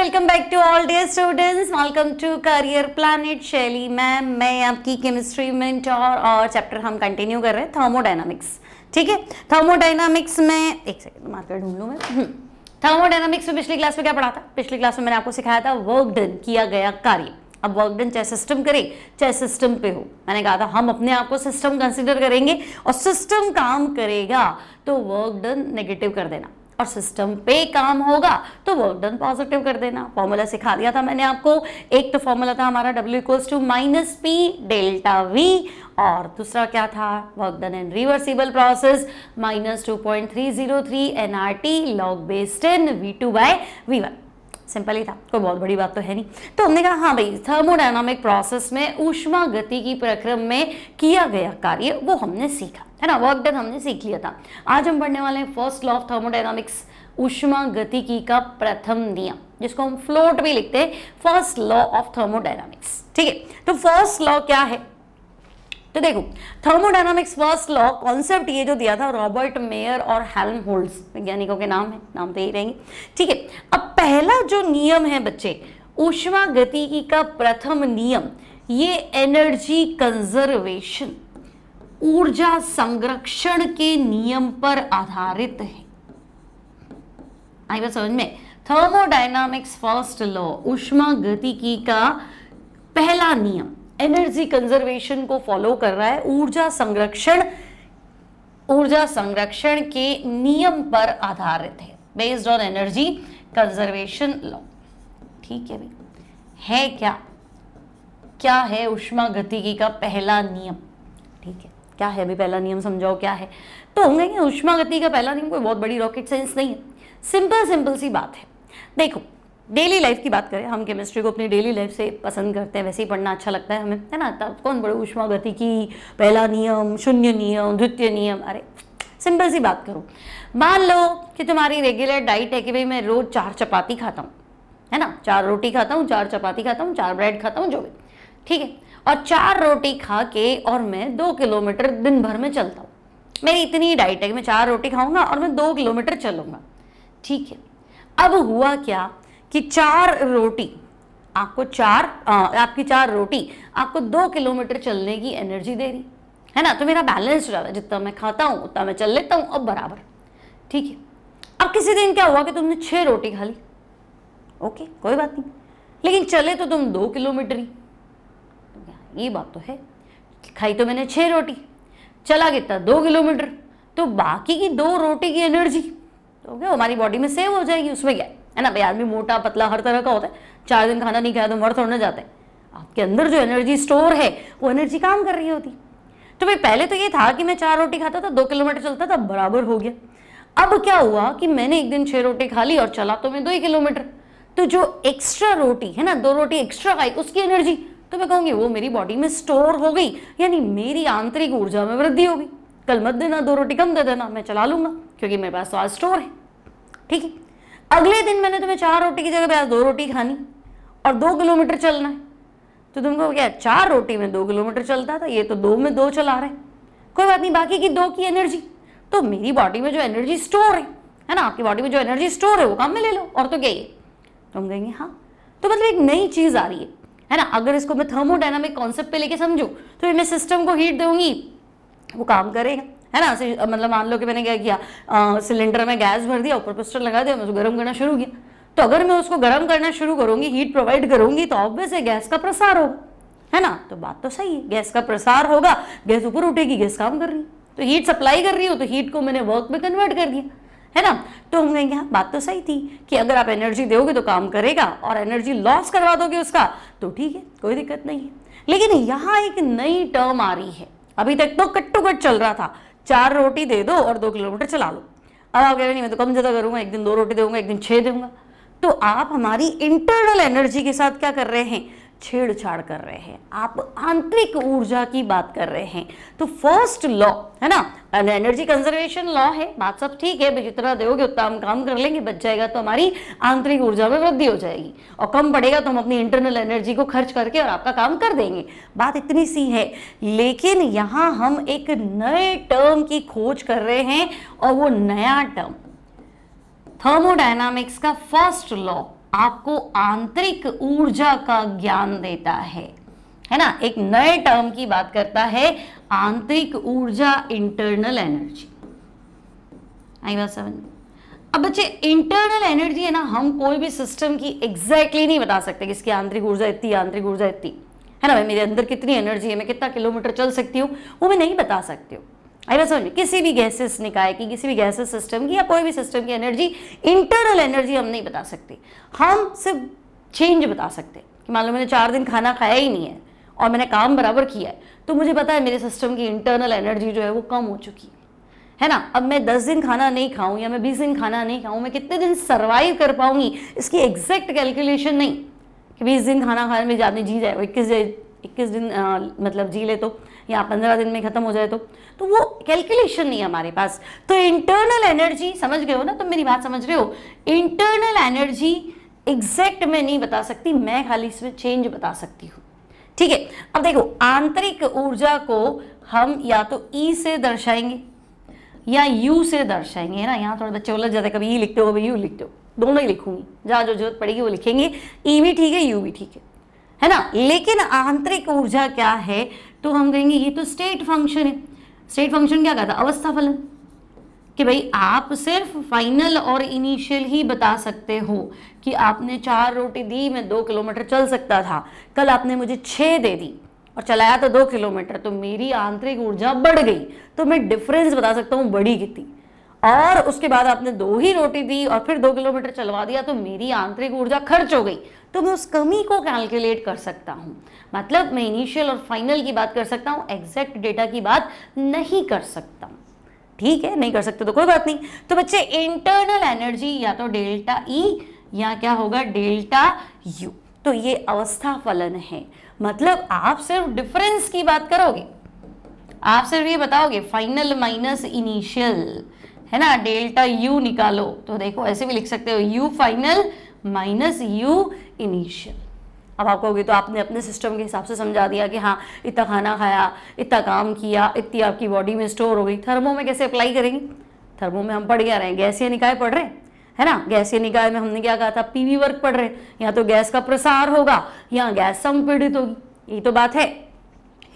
Welcome back to all dear students welcome to career planet Shaili ma'am मैं आपकी chemistry में और, और चैप्टर हम कंटिन्यू कर रहे हैं थर्मोडाइनमिक्स ठीक है थर्मोडाइनमिक्स में एक सेकेंड मार्कर ढूंढ लूँ मैं थर्मोडाइनमिक्स हम्म। में पिछली क्लास में क्या पढ़ा था पिछली क्लास में मैंने आपको सिखाया था वर्क डन किया गया कार्य अब वर्क डन चाहे सिस्टम करे चाहे सिस्टम पे हो मैंने कहा था हम अपने आप को सिस्टम कंसिडर करेंगे और सिस्टम काम करेगा तो वर्क डन नेगेटिव कर देना और सिस्टम पे काम होगा तो वर्क डन पॉजिटिव कर देना फॉर्मूला सिखा दिया था मैंने आपको एक तो फॉर्मूला था हमारा W equals to minus P delta V और दूसरा क्या था work done and reversible process minus two point three zero three N R T log based in V two by V one simple ही था कोई बहुत बड़ी बात तो है नहीं तो हमने कहा हाँ भाई थर्मोडायनामिक प्रोसेस में ऊष्मा गति की प्रक्रम में किया गया कार्य वो हमने सीखा है ना वर्क डन हमने सीख लिया था आज हम पढ़ने वाले हैं फर्स्ट लॉ ऑफ थर्मोडाइनमिक्स उष्मा की का प्रथम नियम जिसको हम फ्लोट भी लिखते हैं फर्स्ट लॉ ऑफ थर्मोडाइनमिक्स ठीक है तो फर्स्ट लॉ क्या है तो देखो थर्मोडायनामिक्स फर्स्ट लॉ कॉन्सेप्ट ये जो दिया था रॉबर्ट मेयर और हेल्म होल्ड्स वैज्ञानिकों के नाम है नाम तो यही रहेंगे ठीक है अब पहला जो नियम है बच्चे ऊष्मा की का प्रथम नियम ये एनर्जी कंजर्वेशन ऊर्जा संरक्षण के नियम पर आधारित है आई बात समझ में थर्मोडाइनामिक्स फर्स्ट लॉ उष्मा गतिकी का पहला नियम एनर्जी कंजर्वेशन को फॉलो कर रहा है ऊर्जा संरक्षण ऊर्जा संरक्षण के नियम पर आधारित है based on energy conservation law ठीक है भाई है क्या क्या है उष्मा गतिकी का पहला नियम ठीक है क्या है अभी पहला नियम समझाओ क्या है तो कि उष्मा गति का पहला नियम कोई बहुत बड़ी रॉकेट साइंस नहीं है सिंपल सिंपल सी बात है देखो डेली लाइफ की बात करें हम केमिस्ट्री को अपनी डेली लाइफ से पसंद करते हैं वैसे ही पढ़ना अच्छा लगता है हमें है ना तब कौन बड़े गति की पहला नियम शून्य नियम द्वितीय नियम अरे सिंपल सी बात करूँ मान लो कि तुम्हारी रेगुलर डाइट है कि भाई मैं रोज़ चार चपाती खाता हूँ है ना चार रोटी खाता हूँ चार चपाती खाता हूँ चार ब्रेड खाता हूँ जो भी ठीक है और चार रोटी खा के और मैं दो किलोमीटर दिन भर में चलता हूँ मेरी इतनी डाइट है कि मैं चार रोटी खाऊंगा और मैं दो किलोमीटर चलूँगा ठीक है अब हुआ क्या कि चार रोटी आपको चार आ, आपकी चार रोटी आपको दो किलोमीटर चलने की एनर्जी दे रही है ना तो मेरा बैलेंस हो जाता है जितना मैं खाता हूँ उतना मैं चल लेता हूँ अब बराबर ठीक है अब किसी दिन क्या हुआ कि तुमने छः रोटी खा ली ओके कोई बात नहीं लेकिन चले तो तुम दो किलोमीटर ही ये बात तो है खाई तो मैंने छः रोटी चला कितना दो किलोमीटर तो बाकी की दो रोटी की एनर्जी तो क्या हमारी बॉडी में सेव हो जाएगी उसमें क्या है ना भाई आदमी मोटा पतला हर तरह का होता है चार दिन खाना नहीं खाया तो मर थोड़ा जाते हैं आपके अंदर जो एनर्जी स्टोर है वो एनर्जी काम कर रही होती तो भाई पहले तो ये था कि मैं चार रोटी खाता था दो किलोमीटर चलता था बराबर हो गया अब क्या हुआ कि मैंने एक दिन छह रोटी खा ली और चला तो मैं दो ही किलोमीटर तो जो एक्स्ट्रा रोटी है ना दो रोटी एक्स्ट्रा खाई उसकी एनर्जी तो मैं कहूँगी वो मेरी बॉडी में स्टोर हो गई यानी मेरी आंतरिक ऊर्जा में वृद्धि होगी कल मत देना दो रोटी कम दे देना मैं चला लूंगा क्योंकि मेरे पास स्वास्थ्य तो आज स्टोर है ठीक है अगले दिन मैंने तुम्हें चार रोटी की जगह पे आज दो रोटी खानी और दो किलोमीटर चलना है तो तुमको क्या चार रोटी में दो किलोमीटर चलता था ये तो दो में दो चला रहे कोई बात नहीं बाकी की दो की एनर्जी तो मेरी बॉडी में जो एनर्जी स्टोर है है ना आपकी बॉडी में जो एनर्जी स्टोर है वो काम में ले लो और तो क्या ये तुम तो कहेंगे हाँ तो मतलब एक नई चीज़ आ रही है है ना अगर इसको मैं थर्मोडाइनमिक कॉन्सेप्ट पे लेके समझू तो ये मैं सिस्टम को हीट दूंगी वो काम करेगा है ना मतलब मान लो कि मैंने क्या किया सिलेंडर में गैस भर दिया ऊपर पिस्टल लगा दिया मैं उसको गर्म करना शुरू किया तो अगर मैं उसको गर्म करना शुरू करूंगी हीट प्रोवाइड करूंगी तो ऑब्वियस है गैस का प्रसार होगा है ना तो बात तो सही है गैस का प्रसार होगा गैस ऊपर उठेगी गैस काम कर रही तो हीट सप्लाई कर रही हो तो हीट को मैंने वर्क में कन्वर्ट कर दिया है ना तो हम कहेंगे हाँ बात तो सही थी कि अगर आप एनर्जी दोगे तो काम करेगा और एनर्जी लॉस करवा दोगे उसका तो ठीक है कोई दिक्कत नहीं है लेकिन यहाँ एक नई टर्म आ रही है अभी तक तो कट्टू कट चल रहा था चार रोटी दे दो और दो किलोमीटर चला लो अब आप कह रहे नहीं मैं तो कम ज़्यादा करूँगा एक दिन दो रोटी दूंगा एक दिन छः दूंगा तो आप हमारी इंटरनल एनर्जी के साथ क्या कर रहे हैं छेड़छाड़ कर रहे हैं आप आंतरिक ऊर्जा की बात कर रहे हैं तो फर्स्ट लॉ है ना एनर्जी कंजर्वेशन लॉ है बात सब ठीक है जितना दोगे उतना हम काम कर लेंगे बच जाएगा तो हमारी आंतरिक ऊर्जा में वृद्धि हो जाएगी और कम पड़ेगा तो हम अपनी इंटरनल एनर्जी को खर्च करके और आपका काम कर देंगे बात इतनी सी है लेकिन यहां हम एक नए टर्म की खोज कर रहे हैं और वो नया टर्म थर्मोडाइनामिक्स का फर्स्ट लॉ आपको आंतरिक ऊर्जा का ज्ञान देता है है ना एक नए टर्म की बात करता है आंतरिक ऊर्जा इंटरनल एनर्जी आई बात समझ अब बच्चे इंटरनल एनर्जी है ना हम कोई भी सिस्टम की एग्जैक्टली exactly नहीं बता सकते कि इसकी आंतरिक ऊर्जा इतनी आंतरिक ऊर्जा इतनी है ना मैं मेरे अंदर कितनी एनर्जी है मैं कितना किलोमीटर चल सकती हूँ वो मैं नहीं बता सकती हूँ आई बात समझ में किसी भी गैसेस निकाय की किसी भी गैसेस सिस्टम की या कोई भी सिस्टम की एनर्जी इंटरनल एनर्जी हम नहीं बता सकते हम सिर्फ चेंज बता सकते कि मान लो मैंने चार दिन खाना खाया ही नहीं है और मैंने काम बराबर किया है तो मुझे पता है मेरे सिस्टम की इंटरनल एनर्जी जो है वो कम हो चुकी है है ना अब मैं दस दिन खाना नहीं खाऊं या मैं बीस दिन खाना नहीं खाऊं मैं कितने दिन सर्वाइव कर पाऊंगी इसकी एग्जैक्ट कैलकुलेशन नहीं कि बीस दिन खाना खाने में जाने जी जाए इक्कीस इक्कीस दिन आ, मतलब जी ले तो या पंद्रह दिन में ख़त्म हो जाए तो तो वो कैलकुलेशन नहीं है हमारे पास तो इंटरनल एनर्जी समझ गए हो ना तुम मेरी बात समझ रहे हो इंटरनल एनर्जी एग्जैक्ट मैं नहीं बता सकती मैं खाली इसमें चेंज बता सकती हूँ ठीक है अब देखो आंतरिक ऊर्जा को हम या तो ई e से दर्शाएंगे या यू से दर्शाएंगे है ना यहाँ थोड़े बच्चे उलझ जाते कभी ई e लिखते हो कभी यू लिखते हो दोनों ही लिखूंगी जहाँ जो जरूरत पड़ेगी वो लिखेंगे ई e भी ठीक है यू भी ठीक है है ना लेकिन आंतरिक ऊर्जा क्या है तो हम कहेंगे ये तो स्टेट फंक्शन है स्टेट फंक्शन क्या कहता अवस्था फलन कि भाई आप सिर्फ फाइनल और इनिशियल ही बता सकते हो कि आपने चार रोटी दी मैं दो किलोमीटर चल सकता था कल आपने मुझे छः दे दी और चलाया तो दो किलोमीटर तो मेरी आंतरिक ऊर्जा बढ़ गई तो मैं डिफरेंस बता सकता हूँ बड़ी कितनी और उसके बाद आपने दो ही रोटी दी और फिर दो किलोमीटर चलवा दिया तो मेरी आंतरिक ऊर्जा खर्च हो गई तो मैं उस कमी को कैलकुलेट कर सकता हूँ मतलब मैं इनिशियल और फाइनल की बात कर सकता हूँ एग्जैक्ट डेटा की बात नहीं कर सकता ठीक है नहीं कर सकते तो कोई बात नहीं तो बच्चे इंटरनल एनर्जी या तो डेल्टा ई e या क्या होगा डेल्टा यू तो ये अवस्था फलन है मतलब आप सिर्फ डिफरेंस की बात करोगे आप सिर्फ ये बताओगे फाइनल माइनस इनिशियल है ना डेल्टा यू निकालो तो देखो ऐसे भी लिख सकते हो U final minus U initial अब आप कहोगे तो आपने अपने सिस्टम के हिसाब से समझा दिया कि हाँ इतना खाना खाया इतना काम किया इतनी आपकी बॉडी में स्टोर हो गई थर्मो में कैसे अप्लाई करेंगे थर्मो में हम पढ़ क्या रहे हैं गैसीय निकाय पढ़ रहे हैं है ना गैसीय निकाय में हमने क्या कहा था पीवी वर्क पढ़ रहे हैं या तो गैस का प्रसार होगा या गैस संपीड़ित होगी यही तो बात है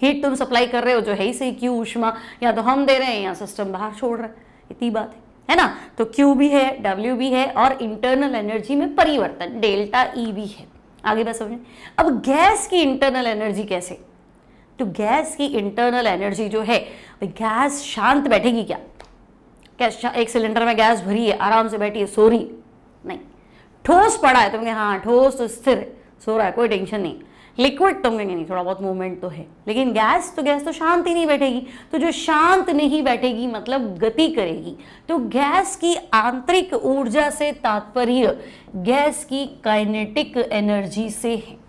हीट तुम सप्लाई कर रहे हो जो है ही सही क्यू ऊष्मा या तो हम दे रहे हैं या सिस्टम बाहर छोड़ रहे हैं इतनी बात है है ना तो Q भी है W भी है और इंटरनल एनर्जी में परिवर्तन डेल्टा E भी है आगे बात समझें अब गैस की इंटरनल एनर्जी कैसे तो गैस की इंटरनल एनर्जी जो है गैस शांत बैठेगी क्या क्या एक सिलेंडर में गैस भरी है आराम से बैठी है सो रही नहीं ठोस पड़ा है तुमने तो हाँ ठोस तो स्थिर सो रहा है कोई टेंशन नहीं लिक्विड तो कहेंगे नहीं थोड़ा बहुत मूवमेंट तो है लेकिन गैस तो गैस तो शांत ही नहीं बैठेगी तो जो शांत नहीं बैठेगी मतलब गति करेगी तो गैस की आंतरिक ऊर्जा से तात्पर्य गैस की काइनेटिक एनर्जी से है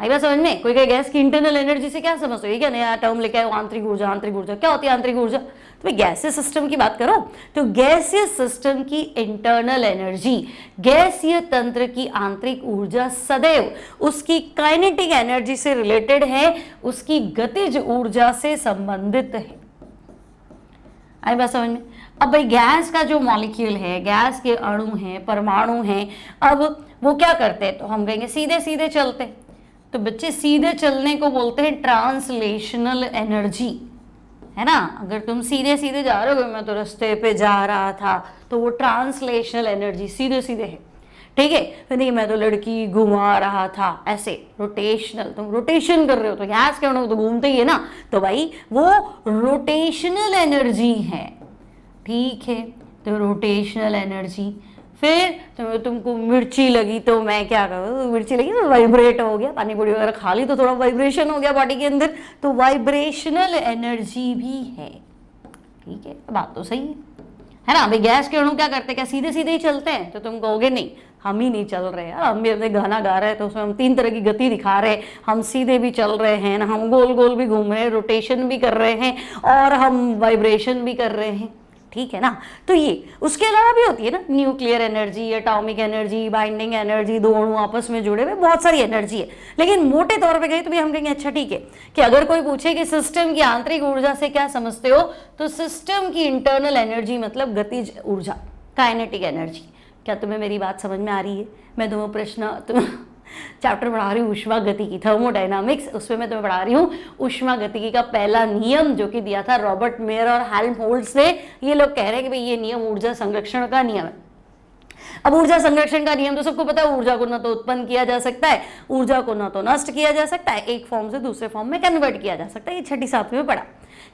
आई बात समझ में कोई कहे गैस की इंटरनल एनर्जी से क्या समझते हो ये क्या नया टर्म लेके आए आंतरिक ऊर्जा आंतरिक ऊर्जा क्या होती है आंतरिक ऊर्जा तो मैं गैसीय सिस्टम की बात करो तो गैसीय सिस्टम की इंटरनल एनर्जी गैसीय तंत्र की आंतरिक ऊर्जा सदैव उसकी काइनेटिक एनर्जी से रिलेटेड है उसकी गतिज ऊर्जा से संबंधित है आई बात समझ में अब भाई गैस का जो मॉलिक्यूल है गैस के अणु हैं परमाणु हैं अब वो क्या करते हैं तो हम कहेंगे सीधे सीधे चलते तो बच्चे सीधे चलने को बोलते हैं ट्रांसलेशनल एनर्जी है ना अगर तुम सीधे सीधे जा रहे हो मैं तो रस्ते पे जा रहा था तो वो ट्रांसलेशनल एनर्जी सीधे सीधे है ठीक है फिर नहीं मैं तो लड़की घुमा रहा था ऐसे रोटेशनल तुम रोटेशन कर रहे हो तो गैस क्यों तो घूमते ही है ना तो भाई वो रोटेशनल एनर्जी है ठीक है तो रोटेशनल एनर्जी फिर तो तुमको मिर्ची लगी तो मैं क्या करूँ मिर्ची लगी तो वाइब्रेट हो गया पानी पूरी वगैरह खा ली तो थोड़ा वाइब्रेशन हो गया बॉडी के अंदर तो वाइब्रेशनल एनर्जी भी है ठीक है बात तो सही है है ना अभी गैस के अणु क्या करते हैं क्या सीधे सीधे ही चलते हैं तो तुम कहोगे नहीं हम ही नहीं चल रहे हम भी अपने गाना गा रहे हैं तो उसमें हम तीन तरह की गति दिखा रहे हैं हम सीधे भी चल रहे हैं ना हम गोल गोल भी घूम रहे हैं रोटेशन भी कर रहे हैं और हम वाइब्रेशन भी कर रहे हैं ठीक है ना तो ये उसके अलावा भी होती है ना nuclear energy atomic energy binding energy दोनों आपस में जुड़े हुए बहुत सारी एनर्जी है लेकिन मोटे तौर पर कहें तो भी हम कहेंगे अच्छा ठीक है कि अगर कोई पूछे कि सिस्टम की आंतरिक ऊर्जा से क्या समझते हो तो सिस्टम की इंटरनल एनर्जी मतलब गतिज ऊर्जा काइनेटिक एनर्जी क्या तुम्हें मेरी बात समझ में आ रही है मैं तुम्हें प्रश्न तुम्हें चैप्टर पढ़ा रही हूँ उष्मा की थर्मोडाइनामिक्स उसमें मैं तुम्हें पढ़ा रही हूँ उष्मा गति का पहला नियम जो कि दिया था रॉबर्ट मेयर और हेल्म होल्ड ने ये लोग कह रहे हैं कि भाई ये नियम ऊर्जा संरक्षण का नियम है अब ऊर्जा संरक्षण का नियम तो सबको पता है ऊर्जा को ना तो उत्पन्न किया जा सकता है ऊर्जा को ना तो नष्ट किया जा सकता है एक फॉर्म से दूसरे फॉर्म में कन्वर्ट किया जा सकता है ये छठी सातवीं में पढ़ा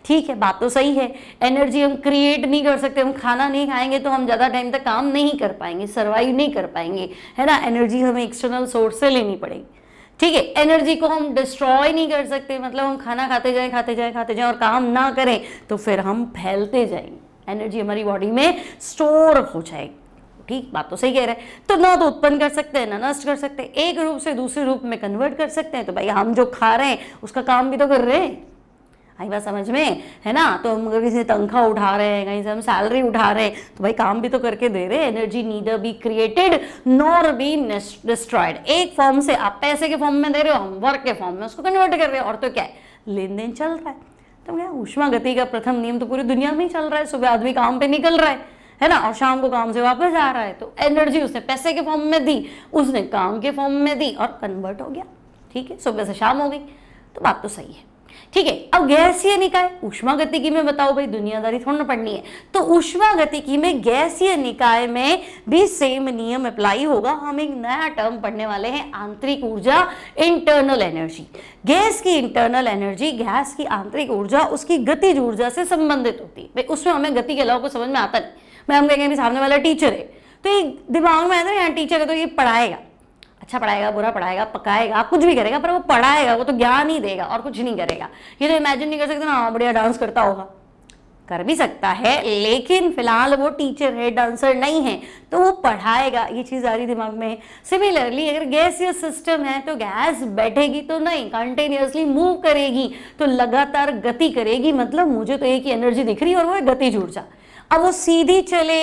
ठीक है बात तो सही है एनर्जी हम क्रिएट नहीं कर सकते हम खाना नहीं खाएंगे तो हम ज़्यादा टाइम तक काम नहीं कर पाएंगे सर्वाइव नहीं कर पाएंगे है ना एनर्जी हमें एक्सटर्नल सोर्स से लेनी पड़ेगी ठीक है एनर्जी को हम डिस्ट्रॉय नहीं कर सकते मतलब हम खाना खाते जाए खाते जाए खाते जाए और काम ना करें तो फिर हम फैलते जाएंगे एनर्जी हमारी बॉडी में स्टोर हो जाएगी ठीक बात तो सही कह रहे हैं तो ना तो उत्पन्न कर सकते हैं ना नष्ट कर सकते हैं एक रूप से दूसरे रूप में कन्वर्ट कर सकते हैं तो भाई हम जो खा रहे हैं उसका काम भी तो कर रहे हैं आई बात समझ में है ना तो हम अगर किसी तनख्वाह उठा रहे हैं कहीं से हम सैलरी उठा रहे हैं तो भाई काम भी तो करके दे रहे हैं energy neither be created nor be destroyed एक फॉर्म से आप पैसे के फॉर्म में दे रहे हो हम वर्क के फॉर्म में उसको कन्वर्ट कर रहे हो और तो क्या है लेन देन चल रहा है तो भैया उष्मा गति का प्रथम नियम तो पूरी दुनिया में ही चल रहा है सुबह आदमी काम पे निकल रहा है है ना और शाम को काम से वापस आ रहा है तो एनर्जी उसने पैसे के फॉर्म में दी उसने काम के फॉर्म में दी और कन्वर्ट हो गया ठीक है सुबह से शाम हो गई तो बात तो सही है ठीक है अब गैसीय निकाय उष्मा गतिकी में बताओ भाई दुनियादारी थोड़ी ना पढ़नी है तो उष्मा गतिकी में गैसीय निकाय में भी सेम नियम अप्लाई होगा हम एक नया टर्म पढ़ने वाले हैं आंतरिक ऊर्जा इंटरनल एनर्जी गैस की इंटरनल एनर्जी गैस की आंतरिक ऊर्जा उसकी गतिज ऊर्जा से संबंधित होती है उसमें हमें गति के अलावा कुछ समझ में आता नहीं मैं हम कहेंगे सामने वाला टीचर है तो ये दिमाग में आता है यहाँ टीचर है तो ये पढ़ाएगा अच्छा पढ़ाएगा बुरा पढ़ाएगा पकाएगा कुछ भी करेगा पर वो पढ़ाएगा वो तो ज्ञान ही देगा और कुछ नहीं करेगा ये तो इमेजिन नहीं कर सकते ना हाँ, बढ़िया डांस करता होगा कर भी सकता है लेकिन फिलहाल वो टीचर है डांसर नहीं है तो वो पढ़ाएगा ये चीज़ आ रही दिमाग में सिमिलरली अगर गैस या सिस्टम है तो गैस बैठेगी तो नहीं कंटिन्यूसली मूव करेगी तो लगातार गति करेगी मतलब मुझे तो एक ही एनर्जी दिख रही है और वो गति जुड़ जा अब वो सीधी चले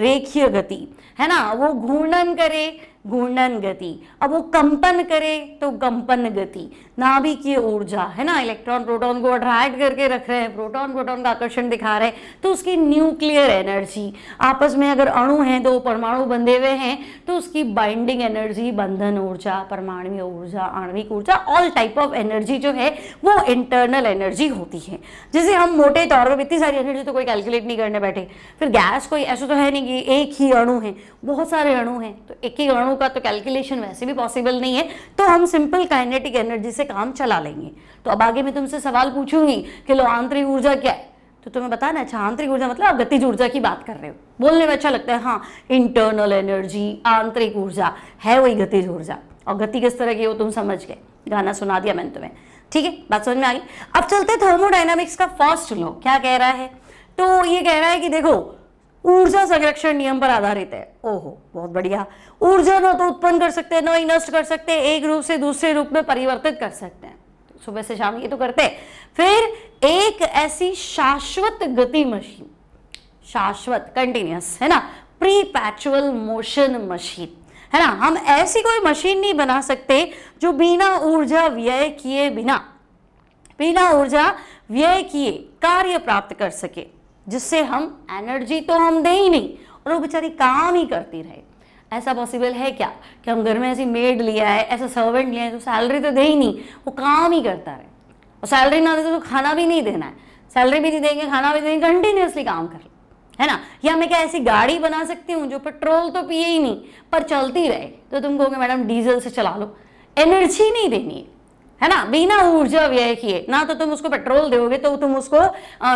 रेखीय गति है ना वो घूर्णन करे घूर्णन गति अब वो कंपन करे तो कंपन गति नाभिकीय ऊर्जा है ना इलेक्ट्रॉन प्रोटॉन को अट्रैक्ट करके रख रहे हैं प्रोटॉन प्रोटॉन का आकर्षण दिखा रहे हैं तो उसकी न्यूक्लियर एनर्जी आपस में अगर अणु हैं तो परमाणु बंधे हुए हैं तो उसकी बाइंडिंग एनर्जी बंधन ऊर्जा परमाणु ऊर्जा आणविक ऊर्जा ऑल टाइप ऑफ एनर्जी जो है वो इंटरनल एनर्जी होती है जैसे हम मोटे तौर पर इतनी सारी एनर्जी तो कोई कैलकुलेट नहीं करने बैठे फिर गैस कोई ऐसा तो है नहीं कि एक ही अणु है बहुत सारे अणु हैं तो एक ही अणु का तो कैलकुलेशन वैसे भी पॉसिबल नहीं है तो हम सिंपल काइनेटिक एनर्जी से काम चला लेंगे तो अब आगे मैं तुमसे सवाल पूछूंगी कि लो आंतरिक ऊर्जा क्या है तो तुम्हें बताना अच्छा आंतरिक ऊर्जा मतलब आप गतिज ऊर्जा की बात कर रहे हो बोलने में अच्छा लगता है हाँ इंटरनल एनर्जी आंतरिक ऊर्जा है वही गतिज ऊर्जा और गति किस तरह की वो तुम समझ गए गाना सुना दिया मैंने तुम्हें ठीक है बात समझ में आ गई अब चलते थर्मोडाइनामिक्स का फर्स्ट लो क्या कह रहा है तो ये कह रहा है कि देखो ऊर्जा संरक्षण नियम पर आधारित है ओहो बहुत बढ़िया ऊर्जा न तो उत्पन्न कर सकते हैं न ही नष्ट कर सकते हैं एक रूप से दूसरे रूप में परिवर्तित कर सकते हैं सुबह से शाम ये तो करते हैं फिर एक ऐसी शाश्वत गति मशीन शाश्वत कंटिन्यूस है ना प्री पैचुअल मोशन मशीन है ना हम ऐसी कोई मशीन नहीं बना सकते जो बिना ऊर्जा व्यय किए बिना बिना ऊर्जा व्यय किए कार्य प्राप्त कर सके जिससे हम एनर्जी तो हम दें ही नहीं और वो बेचारी काम ही करती रहे ऐसा पॉसिबल है क्या कि हम घर में ऐसी मेड लिया है ऐसा सर्वेंट लिया है तो सैलरी तो दे ही नहीं वो काम ही करता रहे और सैलरी ना दे तो, तो खाना भी नहीं देना है सैलरी भी नहीं देंगे खाना भी देंगे कंटिन्यूसली काम कर है ना या मैं क्या ऐसी गाड़ी बना सकती हूँ जो पेट्रोल तो पिए ही नहीं पर चलती रहे तो तुम कहोगे मैडम डीजल से चला लो एनर्जी नहीं देनी है है ना बिना ऊर्जा व्यय किए ना तो तुम उसको पेट्रोल दोगे तो तुम उसको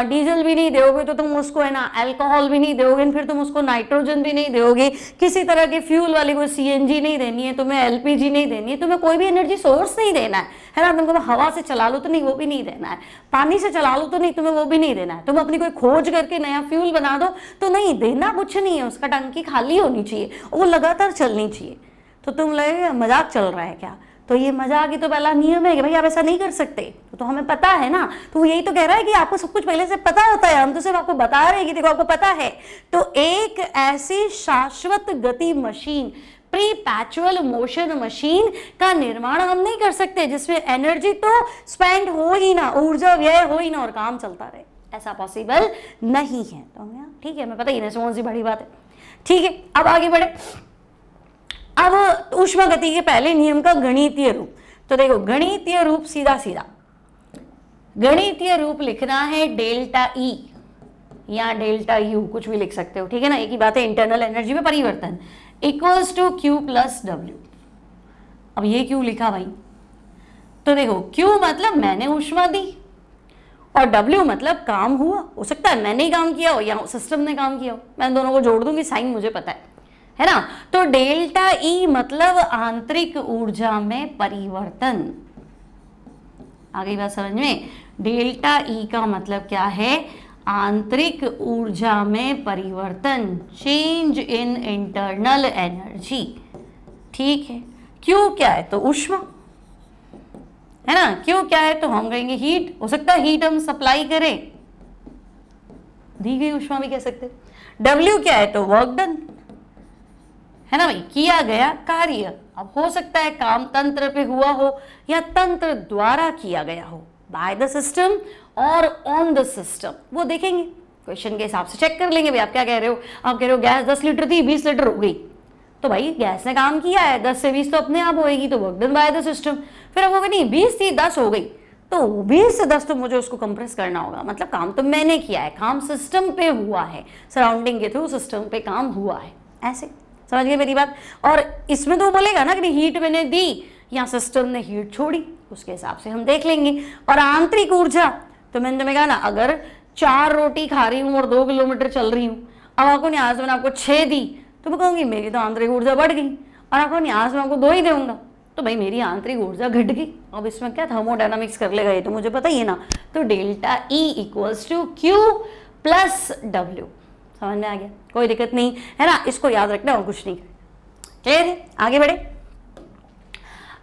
डीजल भी नहीं दोगे तो तुम उसको है ना अल्कोहल भी नहीं दोगे फिर तुम उसको नाइट्रोजन भी नहीं दोगे किसी तरह के फ्यूल वाली कोई सीएनजी नहीं देनी है तुम्हें एलपीजी नहीं देनी है तुम्हें कोई भी एनर्जी सोर्स नहीं देना है है ना तुमको हवा से चला लो तो नहीं वो भी नहीं देना है पानी से चला लो तो नहीं तुम्हें वो भी नहीं देना है तुम अपनी कोई खोज करके नया फ्यूल बना दो तो नहीं देना कुछ नहीं है उसका टंकी खाली होनी चाहिए वो लगातार चलनी चाहिए तो तुम लगेगा मजाक चल रहा है क्या तो ये मजा आगे तो पहला नियम है कि भाई आप ऐसा नहीं कर सकते तो हमें पता है ना तो यही तो कह रहा है कि आपको सब कुछ पहले से पता होता है हम तो सिर्फ आपको बता रहे हैं कि देखो आपको पता है तो एक ऐसी शाश्वत गति machine perpetual motion machine का निर्माण हम नहीं कर सकते जिसमें एनर्जी तो स्पेंड हो ही ना ऊर्जा व्यय हो ही ना और काम चलता रहे ऐसा पॉसिबल नहीं है तो ठीक है मैं पता ही नहीं सी बड़ी बात है ठीक है अब आगे बढ़े अब गति के पहले नियम का गणितीय रूप तो देखो गणितीय रूप सीधा सीधा गणितीय रूप लिखना है डेल्टा ई e या डेल्टा यू कुछ भी लिख सकते हो ठीक है ना एक ही बात है इंटरनल एनर्जी में परिवर्तन equals to Q plus W अब ये क्यू लिखा भाई तो देखो क्यू मतलब मैंने ऊष्मा दी और W मतलब काम हुआ हो सकता है मैंने ही काम किया हो या सिस्टम ने काम किया हो मैं दोनों को जोड़ दूंगी साइन मुझे पता है है ना तो डेल्टा ई e मतलब आंतरिक ऊर्जा में परिवर्तन आगे बात समझ में डेल्टा ई e का मतलब क्या है आंतरिक ऊर्जा में परिवर्तन चेंज इन इंटरनल एनर्जी ठीक है क्यों क्या है तो उष्मा है ना क्यों क्या है तो हम कहेंगे हीट हो सकता है हीट हम सप्लाई करें दी गई उष्मा भी कह सकते डब्ल्यू क्या है तो वर्क डन है ना भाई किया गया कार्य अब हो सकता है काम तंत्र पे हुआ हो या तंत्र द्वारा किया गया हो बाय द सिस्टम और ऑन द सिस्टम वो देखेंगे क्वेश्चन के हिसाब से चेक कर लेंगे भाई आप क्या कह रहे हो आप कह रहे हो गैस दस लीटर थी बीस लीटर हो गई तो भाई गैस ने काम किया है दस से बीस तो अपने आप होएगी तो work done by the system फिर अब होगा नहीं बीस थी दस हो गई तो बीस से दस तो मुझे उसको कंप्रेस करना होगा मतलब काम तो मैंने किया है काम सिस्टम पे हुआ है सराउंडिंग के थ्रू सिस्टम पे काम हुआ है ऐसे समझ गए मेरी बात और इसमें तो बोलेगा ना कि हीट मैंने दी या सिस्टम ने हीट छोड़ी उसके हिसाब से हम देख लेंगे और आंतरिक ऊर्जा तो मैंने तुम्हें कहा ना अगर चार रोटी खा रही हूँ और दो किलोमीटर चल रही हूँ अब आपको न्याज मैंने आपको छः दी तो मैं कहूँगी मेरी तो आंतरिक ऊर्जा बढ़ गई और आपको न्याज में आपको दो ही देऊंगा तो भाई मेरी आंतरिक ऊर्जा घट गई अब इसमें क्या थर्मोडाइनमिक्स कर लेगा ये तो मुझे पता ही है ना तो delta E equals to Q plus W समझ में आ गया कोई दिक्कत नहीं है ना इसको याद रखना और कुछ नहीं क्लियर है आगे बढ़े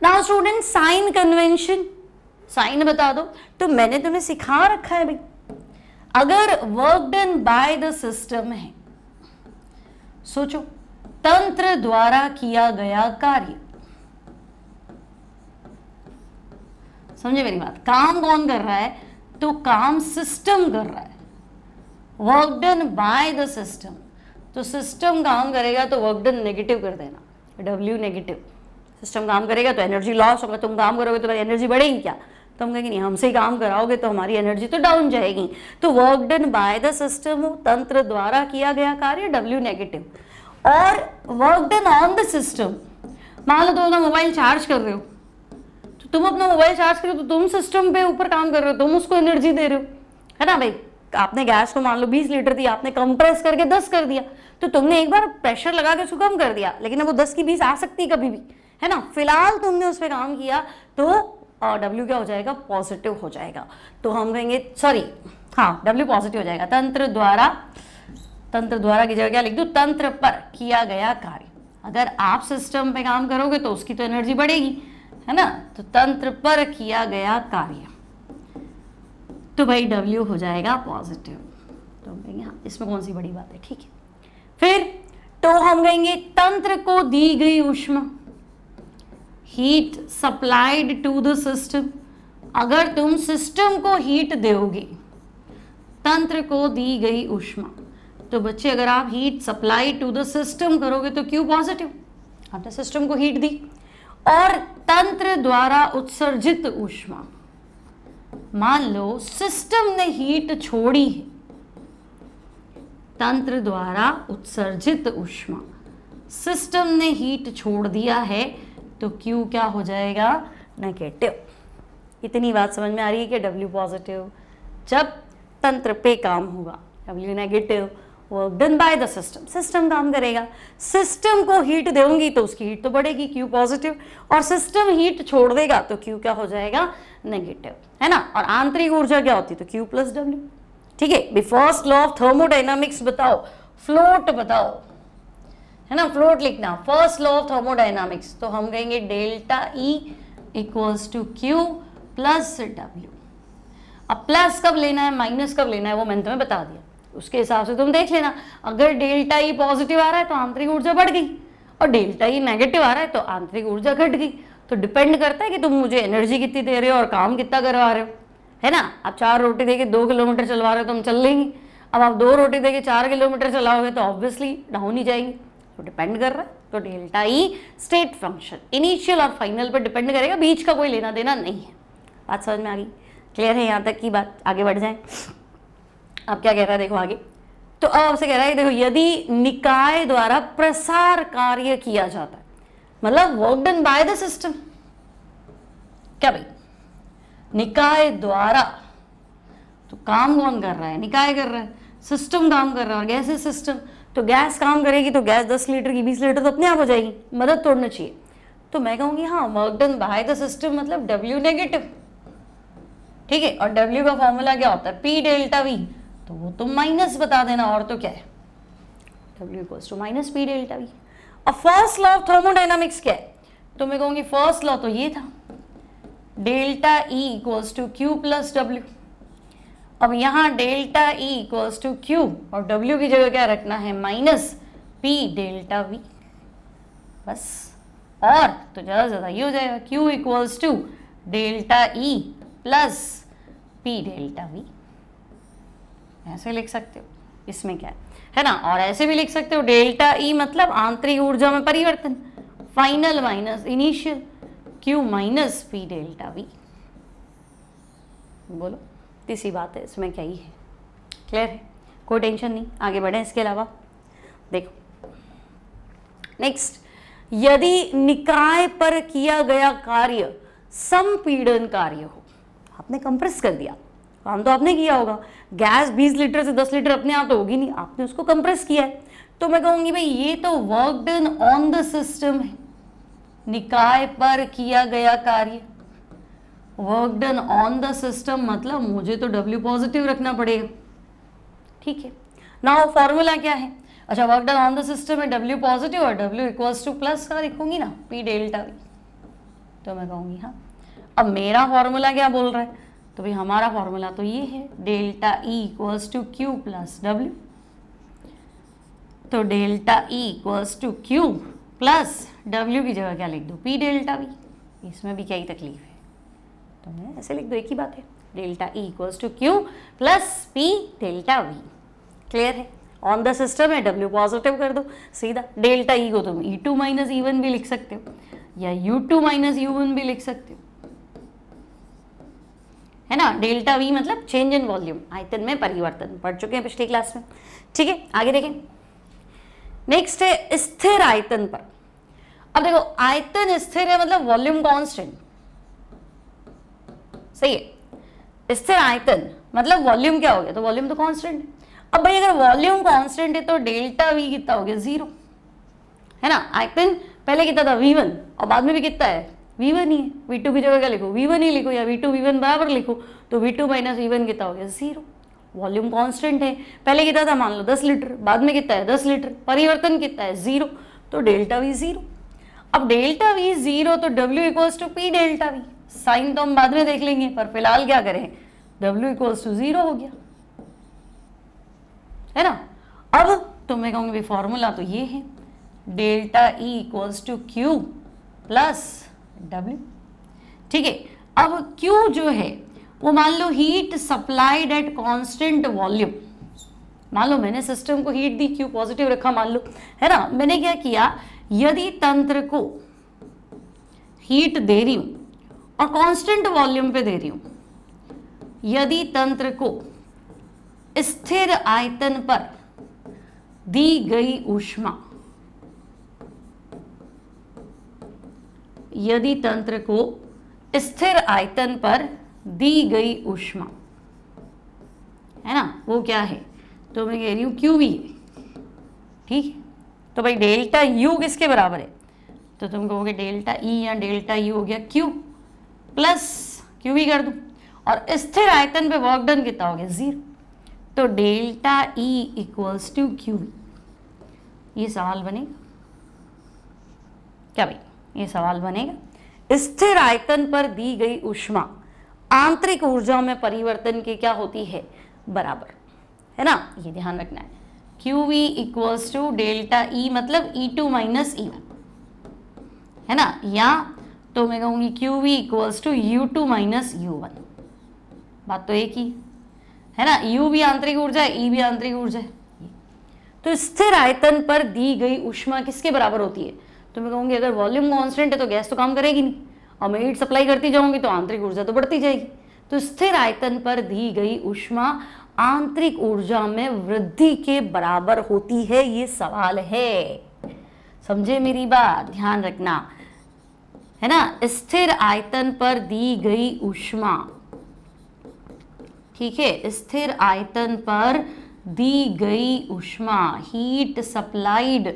now student sign convention sign बता दो तो मैंने तुम्हें सिखा रखा है भाई अगर work done by the system है सोचो तंत्र द्वारा किया गया कार्य समझे मेरी बात काम कौन कर रहा है तो काम सिस्टम कर रहा है work done by the system तो सिस्टम काम करेगा तो वर्क डन नेगेटिव कर देना डब्ल्यू नेगेटिव सिस्टम काम करेगा तो एनर्जी लॉस होगा तुम काम करोगे तो एनर्जी बढ़ेगी क्या तो हम कहेंगे नहीं हमसे ही काम कराओगे तो हमारी एनर्जी तो डाउन जाएगी तो work done by the system तंत्र द्वारा किया गया कार्य डब्ल्यू नेगेटिव और work done on the system मान लो तुम अपना मोबाइल चार्ज कर रहे हो तो तुम अपना मोबाइल चार्ज कर रहे हो तो तुम सिस्टम पे ऊपर काम कर रहे हो तुम उसको एनर्जी दे रहे हो है ना भाई आपने गैस को मान लो 20 लीटर दिया आपने कंप्रेस करके 10 कर दिया तो तुमने एक बार प्रेशर लगा के उसको कम कर दिया लेकिन अब वो 10 की 20 आ सकती कभी भी है ना फिलहाल तुमने उस पर काम किया तो डब्ल्यू क्या हो जाएगा पॉजिटिव हो जाएगा तो हम कहेंगे सॉरी हाँ डब्ल्यू पॉजिटिव हो जाएगा तंत्र द्वारा तंत्र द्वारा की जगह क्या लिख दो तंत्र पर किया गया कार्य अगर आप सिस्टम पे काम करोगे तो उसकी तो एनर्जी बढ़ेगी है ना तो तंत्र पर किया गया कार्य तो भाई W हो जाएगा पॉजिटिव तो हम कहेंगे हाँ इसमें कौन सी बड़ी बात है ठीक है फिर तो हम कहेंगे तंत्र को दी गई उष्मा heat supplied to the system अगर तुम सिस्टम को हीट दोगे तंत्र को दी गई उष्मा तो बच्चे अगर आप heat supply to the system करोगे तो क्यों पॉजिटिव आपने सिस्टम को हीट दी और तंत्र द्वारा उत्सर्जित ऊष्मा मान लो सिस्टम ने हीट छोड़ी है तंत्र द्वारा उत्सर्जित उष्मा सिस्टम ने हीट छोड़ दिया है तो क्यू क्या हो जाएगा नेगेटिव इतनी बात समझ में आ रही है कि डब्ल्यू पॉजिटिव जब तंत्र पे काम होगा W negative work done by the system system काम करेगा सिस्टम को हीट देंगी तो उसकी हीट तो बढ़ेगी क्यू पॉजिटिव और सिस्टम हीट छोड़ देगा तो क्यू क्या हो जाएगा नेगेटिव है ना और आंतरिक ऊर्जा क्या होती तो क्यू प्लस डब्ल्यू ठीक है फर्स्ट लॉ ऑफ थर्मोडाइनामिक्स बताओ फ्लोट बताओ है ना फ्लोट लिखना फर्स्ट लॉ ऑफ थर्मोडाइनामिक्स तो हम कहेंगे delta E equals to Q plus W अब प्लस कब लेना है माइनस कब लेना है वो मैंने तुम्हें बता दिया उसके हिसाब से तुम देख लेना अगर डेल्टा ई e पॉजिटिव आ रहा है तो आंतरिक ऊर्जा बढ़ गई और डेल्टा ई e नेगेटिव आ रहा है तो आंतरिक ऊर्जा घट गई तो डिपेंड करता है कि तुम मुझे एनर्जी कितनी दे रहे हो और काम कितना करवा रहे हो है ना आप चार रोटी देके दो किलोमीटर चलवा रहे हो तो हम चल लेंगे अब आप दो रोटी देके चार किलोमीटर चलाओगे तो ऑब्वियसली डाउन ही जाएंगे तो डिपेंड कर रहा है तो delta E state function initial और फाइनल पर डिपेंड करेगा बीच का कोई लेना देना नहीं है बात समझ में आ गई क्लियर है यहाँ तक की बात आगे बढ़ जाए अब क्या कह रहा है देखो आगे तो अब आपसे कह रहा है देखो यदि निकाय द्वारा प्रसार कार्य किया जाता है मतलब work done by the system क्या भाई निकाय द्वारा तो काम कौन कर रहा है निकाय कर रहा है सिस्टम काम कर रहा है गैस इज सिस्टम तो गैस काम करेगी तो गैस दस लीटर की बीस लीटर तो अपने आप हो जाएगी मदद तोड़ना चाहिए तो मैं कहूंगी हाँ work done by the system मतलब डब्ल्यू नेगेटिव ठीक है और डब्ल्यू का फॉर्मूला क्या होता है पी डेल्टा वी तो वो तो माइनस बता देना और तो क्या है W equals to minus P delta V अब फर्स्ट लॉ ऑफ थर्मोडाइनमिक्स क्या है तो मैं कहूँगी फर्स्ट लॉ तो ये था delta E equals to Q plus W अब यहाँ delta E equals to Q और डब्ल्यू की जगह क्या रखना है माइनस पी डेल्टा वी बस और तो ज़्यादा ज़्यादा ये हो जाएगा Q equals to delta E plus P delta V ऐसे लिख सकते हो इसमें क्या है है ना और ऐसे भी लिख सकते हो डेल्टा ई e मतलब आंतरिक ऊर्जा में परिवर्तन final minus initial Q minus P delta V बोलो तीसरी बात है इसमें क्या ही e है क्लियर है कोई टेंशन नहीं आगे बढ़े इसके अलावा देखो नेक्स्ट यदि निकाय पर किया गया कार्य संपीड़न कार्य हो आपने कंप्रेस कर दिया काम तो आपने किया होगा गैस 20 लीटर से 10 लीटर अपने आप तो होगी नहीं आपने उसको कंप्रेस किया है तो मैं कहूंगी भाई ये तो work done on the system है निकाय पर किया गया कार्य work done on the system मतलब मुझे तो डब्ल्यू पॉजिटिव रखना पड़ेगा ठीक है ना फॉर्मूला क्या है अच्छा work done on the system है डब्ल्यू पॉजिटिव और डब्ल्यू इक्वल्स टू प्लस का लिखूंगी ना पी डेल्टा भी तो मैं कहूंगी हाँ अब मेरा फॉर्मूला क्या बोल रहा है तो भाई हमारा फॉर्मूला तो ये है delta E equals to Q plus W तो delta E equals to Q plus W की जगह क्या लिख दो पी डेल्टा वी इसमें भी क्या ही तकलीफ है तो मैं ऐसे लिख दो एक ही बात है delta E equals to Q plus P delta V clear है ऑन द सिस्टम है डब्ल्यू पॉजिटिव कर दो सीधा डेल्टा ई e को तुम E two minus E one भी लिख सकते हो या U two minus U one भी लिख सकते हो है ना डेल्टा वी मतलब चेंज इन वॉल्यूम आयतन में परिवर्तन पढ़ चुके हैं पिछली क्लास में ठीक है आगे देखें नेक्स्ट है स्थिर आयतन पर अब देखो आयतन स्थिर है मतलब वॉल्यूम कांस्टेंट सही है स्थिर आयतन मतलब वॉल्यूम क्या हो गया तो वॉल्यूम तो कांस्टेंट है अब भाई अगर वॉल्यूम कांस्टेंट है तो डेल्टा वी कितना हो गया जीरो है ना आयतन पहले कितना था वी वन और बाद में भी कितना है वी वन ही है वी टू की जगह क्या लिखो वी वन ही लिखो या वी टू वी वन बराबर लिखो तो V two minus V one कितना हो गया जीरो वॉल्यूम कांस्टेंट है पहले कितना था मान लो दस लीटर बाद में कितना है दस लीटर परिवर्तन कितना है जीरो तो डेल्टा वी जीरो अब डेल्टा वी जीरो तो W equals to P delta V sign तो हम बाद में देख लेंगे पर फिलहाल क्या करें डब्ल्यू इक्वल्स टू जीरो हो गया है ना अब तो मैं कहूंगी फॉर्मूला तो ये है delta E equals to Q plus W ठीक है अब क्यू जो है वो मान लो heat supplied at constant volume मान लो मैंने सिस्टम को हीट दी क्यू पॉजिटिव रखा मान लो है ना मैंने क्या किया यदि तंत्र को हीट दे रही हूं और कांस्टेंट वॉल्यूम पे दे रही हूं यदि तंत्र को स्थिर आयतन पर दी गई ऊष्मा यदि तंत्र को स्थिर आयतन पर दी गई ऊष्मा है ना वो क्या है तो मैं कह रही हूँ क्यू वी ठीक तो भाई डेल्टा यू किसके बराबर है तो तुम कहोगे डेल्टा ई e या डेल्टा यू हो गया क्यू प्लस क्यू वी कर दूँ और स्थिर आयतन पे वर्क डन कितना हो गया ज़ीरो तो delta E equals to Q V ये सवाल बनेगा क्या भाई ये सवाल बनेगा स्थिर आयतन पर दी गई ऊष्मा आंतरिक ऊर्जा में परिवर्तन की क्या होती है बराबर है ना ये ध्यान रखना है Q V equals to delta E मतलब E two minus E one है ना या तो मैं कहूंगी Q V equals to U two minus U one बात तो एक ही है ना यू भी आंतरिक ऊर्जा है ई e भी आंतरिक ऊर्जा है तो स्थिर आयतन पर दी गई ऊष्मा किसके बराबर होती है तो मैं कहूँगी अगर वॉल्यूम कॉन्स्टेंट है तो गैस तो काम करेगी नहीं और मैं हीट सप्लाई करती जाऊँगी तो आंतरिक ऊर्जा तो बढ़ती जाएगी तो स्थिर आयतन पर दी गई उष्मा आंतरिक ऊर्जा में वृद्धि के बराबर होती है ये सवाल है समझे मेरी बात ध्यान रखना है ना स्थिर आयतन पर दी गई ऊष्मा ठीक है स्थिर आयतन पर दी गई ऊष्मा heat supplied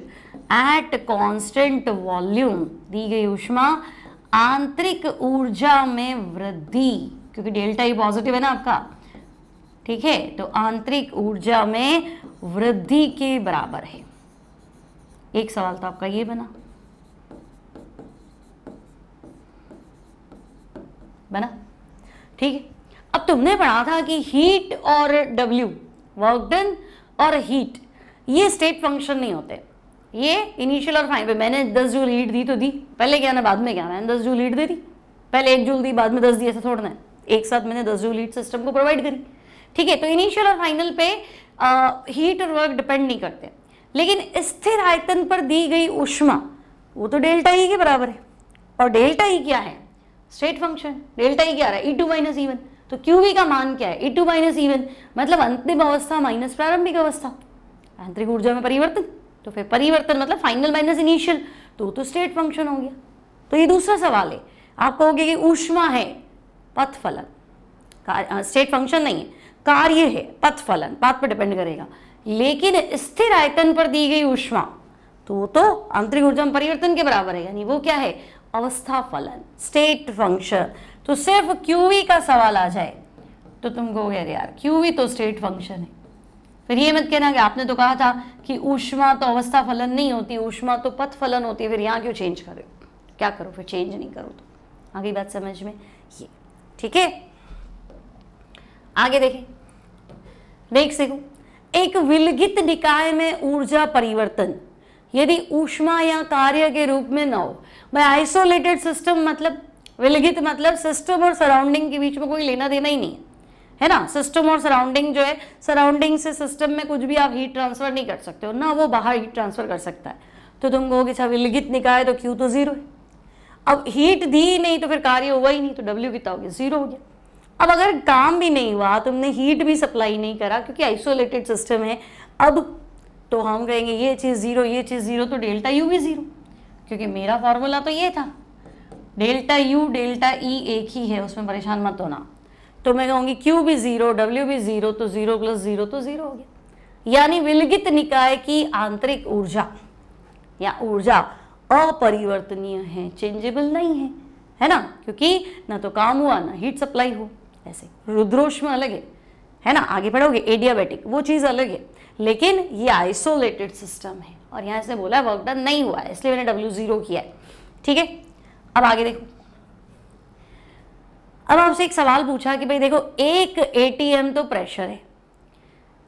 at constant volume दी गई ऊष्मा आंतरिक ऊर्जा में वृद्धि क्योंकि डेल्टा ही e पॉजिटिव है ना आपका ठीक है तो आंतरिक ऊर्जा में वृद्धि के बराबर है एक सवाल तो आपका ये बना बना ठीक है अब तुमने पढ़ा था कि हीट और डब्ल्यू वर्क डन और हीट ये स्टेट फंक्शन नहीं होते ये इनिशियल और फाइनल मैंने दस जूल ईट दी तो दी पहले क्या ना बाद में क्या मैंने दस जूल ईट दे दी पहले एक जूल दी बाद में दस दी ऐसा थोड़ना है एक साथ मैंने दस जूल ईट सिस्टम को प्रोवाइड करी ठीक है तो इनिशियल और फाइनल पे हीट और वर्क डिपेंड नहीं करते लेकिन स्थिर आयतन पर दी गई उष्मा वो तो डेल्टा ई e के बराबर है और डेल्टा ई e क्या है state function delta E e क्या रहा है ई टू माइनस ईवन तो क्यू वी का मान क्या है ई टू माइनस ईवन मतलब अंतिम अवस्था माइनस प्रारंभिक अवस्था आंतरिक ऊर्जा में परिवर्तन तो फिर परिवर्तन मतलब फाइनल माइनस इनिशियल तो तो स्टेट फंक्शन हो गया तो ये दूसरा सवाल है आप कहोगे कि ऊष्मा है पथ फलन स्टेट फंक्शन नहीं है कार्य है पथ फलन पाथ पर डिपेंड करेगा लेकिन स्थिर आयतन पर दी गई ऊष्मा तो वो तो आंतरिक ऊर्जा में परिवर्तन के बराबर है यानी वो क्या है अवस्था फलन स्टेट फंक्शन तो सिर्फ क्यूवी का सवाल आ जाए तो तुम कहोगे अरे यार क्यूवी तो स्टेट फंक्शन है फिर ये मत कहना कि आपने तो कहा था कि ऊष्मा तो अवस्था फलन नहीं होती ऊष्मा तो पथ फलन होती है फिर यहाँ क्यों चेंज करे क्या करो फिर चेंज नहीं करो तो आगे बात समझ में ये ठीक है आगे देखें देख सको एक विलगित निकाय में ऊर्जा परिवर्तन यदि ऊष्मा या कार्य के रूप में न हो भाई आइसोलेटेड सिस्टम मतलब विलगित मतलब सिस्टम और सराउंडिंग के बीच में कोई लेना देना ही नहीं है है ना सिस्टम और सराउंडिंग जो है सराउंडिंग से सिस्टम में कुछ भी आप हीट ट्रांसफ़र नहीं कर सकते हो ना वो बाहर हीट ट्रांसफ़र कर सकता है तो तुम कहोगे सब अच्छा, विलिखित निकाय तो क्यू तो ज़ीरो है अब हीट दी नहीं तो फिर कार्य हुआ ही नहीं तो डब्ल्यू कितना हो गया ज़ीरो हो गया अब अगर काम भी नहीं हुआ तुमने हीट भी सप्लाई नहीं करा क्योंकि आइसोलेटेड सिस्टम है अब तो हम कहेंगे ये चीज़ ज़ीरो ये चीज़ ज़ीरो तो डेल्टा यू भी ज़ीरो क्योंकि मेरा फार्मूला तो ये था delta U delta E e एक ही है उसमें परेशान मत होना तो मैं कहूंगी क्यू भी ज़ीरो डब्ल्यू भी ज़ीरो तो ज़ीरो प्लस ज़ीरो तो ज़ीरो हो गया यानी विलगित निकाय की आंतरिक ऊर्जा या ऊर्जा अपरिवर्तनीय है चेंजेबल नहीं है है ना क्योंकि ना तो काम हुआ ना हीट सप्लाई हो ऐसे रुद्रोष में अलग है है ना आगे पढ़ोगे एडियाबेटिक वो चीज़ अलग है लेकिन ये आइसोलेटेड सिस्टम है और यहां इसने बोला वर्क डन नहीं हुआ है इसलिए मैंने डब्ल्यू ज़ीरो किया है ठीक है अब आगे देखो अब आपसे एक सवाल पूछा कि भाई देखो एक एटीएम तो प्रेशर है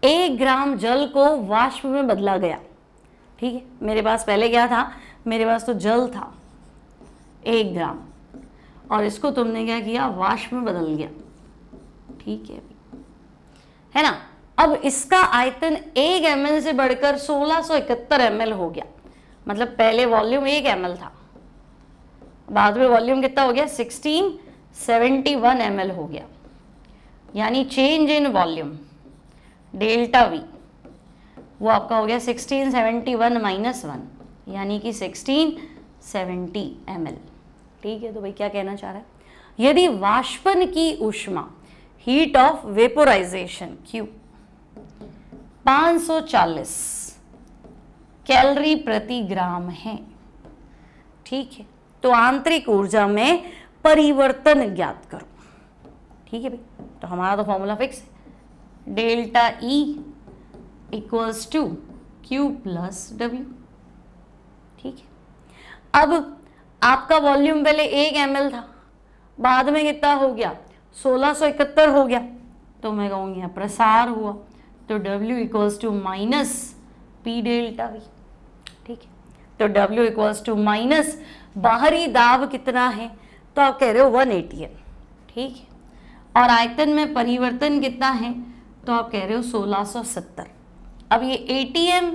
एक ग्राम जल को वाष्प में बदला गया ठीक है मेरे पास पहले क्या था मेरे पास तो जल था एक ग्राम और इसको तुमने क्या किया वाष्प में बदल गया ठीक है है ना अब इसका आयतन एक एम से बढ़कर 1671 एम हो गया मतलब पहले वॉल्यूम एक एम था बाद में वॉल्यूम कितना हो गया सिक्सटीन सेवेंटी वन एम हो गया यानी change in volume delta V वो आपका हो गया sixteen seventy one minus one यानी कि सिक्सटीन सेवेंटी एम ठीक है तो भाई क्या कहना चाह रहा है यदि वाष्पन की ऊष्मा heat of vaporisation Q 540 calorie प्रति ग्राम है ठीक है तो आंतरिक ऊर्जा में परिवर्तन ज्ञात करो ठीक है भाई तो हमारा तो फॉर्मूला फिक्स है delta E equals to Q plus W ठीक है अब आपका वॉल्यूम पहले एक एम था बाद में कितना हो गया इकहत्तर हो गया तो मैं कहूंगी यहाँ प्रसार हुआ तो W equals to minus P delta V ठीक है तो W इक्वल्स टू माइनस बाहरी दाब कितना है तो आप कह रहे हो वन एटी है ठीक है और आयतन में परिवर्तन कितना है तो आप कह रहे हो 1670 अब ये एटीएम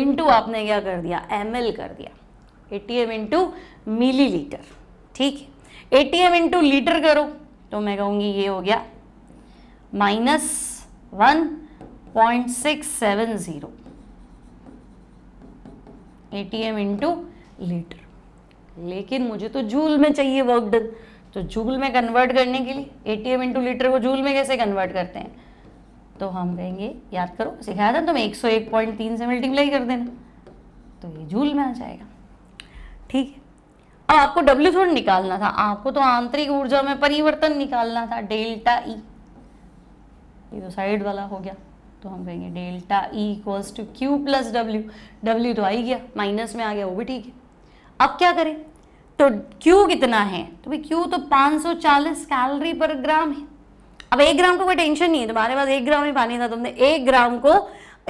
इंटू आपने क्या कर दिया एम कर दिया एम इंटू मिली लीटर ठीक है एटीएम इंटू लीटर करो तो मैं कहूंगी ये हो गया minus one point six seven zero ATM into litre लेकिन मुझे तो जूल में चाहिए वर्क डन तो जूल में कन्वर्ट करने के लिए A T M into litre को जूल में कैसे कन्वर्ट करते हैं तो हम कहेंगे याद करो सिखाया था तुम एक सौ एक पॉइंट तीन से मल्टीप्लाई कर देना तो ये जूल में आ जाएगा ठीक है अब आपको डब्ल्यू थोड़ा निकालना था आपको तो आंतरिक ऊर्जा में परिवर्तन निकालना था डेल्टा ई e। ये तो साइड वाला हो गया तो हम कहेंगे delta E equals to Q plus W W तो आ ही गया माइनस में आ गया वो भी ठीक है अब क्या करें तो Q कितना है तो भाई Q तो 540 कैलोरी पर ग्राम है अब एक ग्राम को कोई टेंशन नहीं है तुम्हारे पास एक ग्राम ही पानी था तुमने एक ग्राम को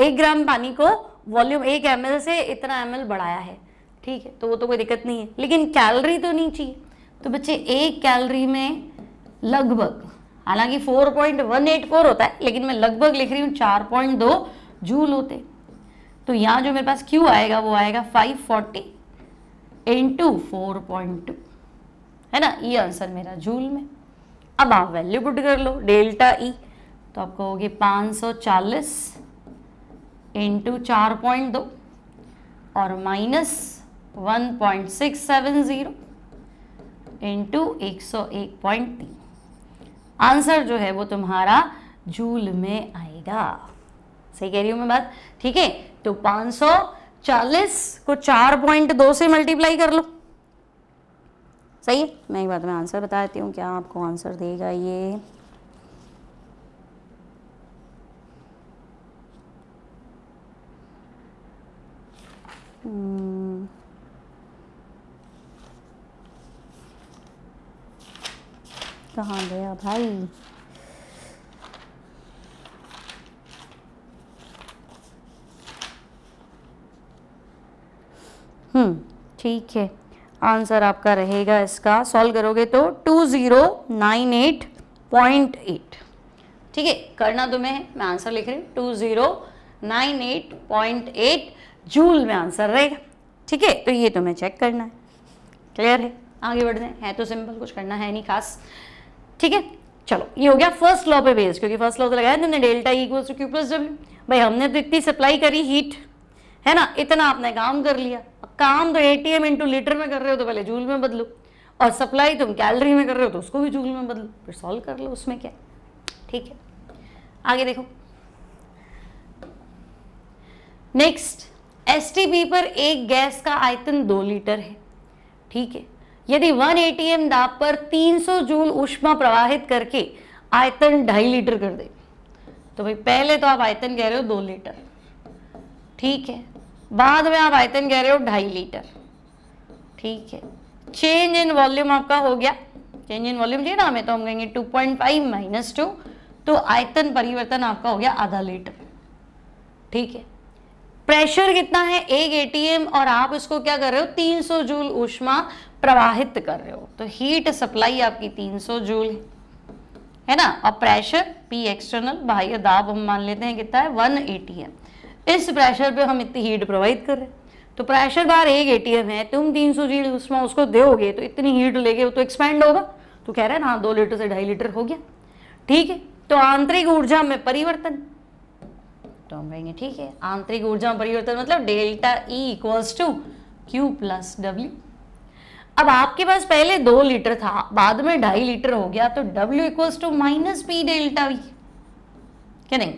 एक ग्राम पानी को वॉल्यूम एक एम से इतना एम बढ़ाया है ठीक है तो वो तो कोई दिक्कत नहीं है लेकिन कैलरी तो नहीं चाहिए तो बच्चे एक कैलरी में लगभग हालांकि 4.184 होता है लेकिन मैं लगभग लिख रही हूँ 4.2 जूल होते तो यहाँ जो मेरे पास क्यू आएगा वो आएगा 540 इंटू फोर पॉइंट टू है ना ये आंसर मेरा जूल में अब आप वैल्यू पुट कर लो डेल्टा ई e, तो आपको कहोगे पाँच सौ चालीस इंटू चार पॉइंट दो और minus one point six seven zero into एक सौ एक पॉइंट तीन आंसर जो है वो तुम्हारा जूल में आएगा सही कह रही हूँ मैं बात ठीक है तो पाँच सौ चालीस को चार पॉइंट दो से मल्टीप्लाई कर लो सही है मैं एक बात में आंसर बता देती हूँ क्या आपको आंसर देगा ये हम्म। कहाँ गया भाई ठीक है आंसर आपका रहेगा इसका सॉल्व करोगे तो two zero nine eight point eight ठीक है करना तुम्हें है मैं आंसर लिख रही हूँ two zero nine eight point eight joule में आंसर रहेगा ठीक है तो ये तुम्हें चेक करना है क्लियर है आगे बढ़ते हैं है तो सिंपल कुछ करना है नहीं खास ठीक है चलो ये हो गया फर्स्ट लॉ पे बेस क्योंकि फर्स्ट लॉ तो लगाया तुमने delta equals to Q plus W भाई हमने तो इतनी सप्लाई करी हीट है ना इतना आपने काम कर लिया काम तो एटीएम इंटू लीटर में कर रहे हो तो पहले जूल में बदलो और सप्लाई तुम कैलरी में कर रहे हो तो उसको भी जूल में बदलो फिर सॉल्व कर लो उसमें क्या ठीक है आगे देखो नेक्स्ट एस पर एक गैस का आयतन दो लीटर है ठीक है यदि 1 एटीएम दाब पर 300 जूल उष्मा प्रवाहित करके आयतन ढाई लीटर कर दे तो भाई पहले तो आप आयतन कह रहे हो दो लीटर ठीक है बाद में आप आयतन कह रहे हो ढाई लीटर ठीक है चेंज इन वॉल्यूम आपका हो गया चेंज इन वॉल्यूम चाहिए ना हमें तो हम कहेंगे two point five minus two तो आयतन परिवर्तन आपका हो गया आधा लीटर ठीक है प्रेशर कितना है एक एटीएम और आप उसको क्या कर रहे हो 300 जूल ऊष्मा प्रवाहित कर रहे हो तो हीट सप्लाई आपकी 300 जूल है ना और प्रेशर पी एक्सटर्नल बाह्य दाब हम मान लेते हैं कितना है वन एटीएम इस प्रेशर पे हम इतनी हीट प्रोवाइड कर रहे हैं तो प्रेशर बार एक ए है तुम तीन सौ जी उसमें उसको दोगे तो इतनी हीट लेके वो तो एक्सपेंड होगा तो कह रहे हैं ना हाँ, दो लीटर से ढाई लीटर हो गया ठीक है तो आंतरिक ऊर्जा में परिवर्तन तो हम कहेंगे ठीक है आंतरिक ऊर्जा में परिवर्तन मतलब delta E equals to Q plus W अब आपके पास पहले दो लीटर था बाद में ढाई लीटर हो गया तो W equals to minus P delta V क्या नहीं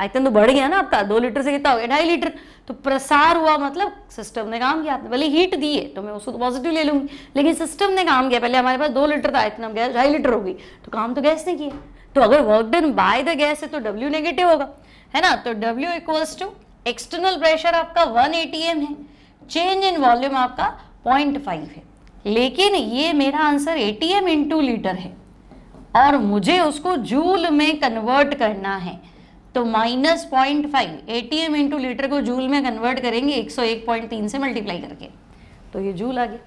आयतन तो बढ़ गया ना आपका दो लीटर से कितना हो गया ढाई लीटर तो प्रसार हुआ मतलब सिस्टम ने काम किया आपने भले हीट दी है तो मैं उसको तो पॉजिटिव ले लूंगी लेकिन सिस्टम ने काम किया पहले हमारे पास दो लीटर था आयतन गैस ढाई लीटर हो गई तो काम तो गैस ने किया तो अगर work done by the gas है तो डब्ल्यू नेगेटिव होगा है ना तो W equals to external pressure आपका वन एटीएम है चेंज इन वॉल्यूम आपका पॉइंट है लेकिन ये मेरा आंसर एटीएम इनटू लीटर है और मुझे उसको जूल में कन्वर्ट करना है तो minus point five A T M into litre को जूल में कन्वर्ट करेंगे एक सौ एक पॉइंट तीन से मल्टीप्लाई करके तो ये जूल आ गया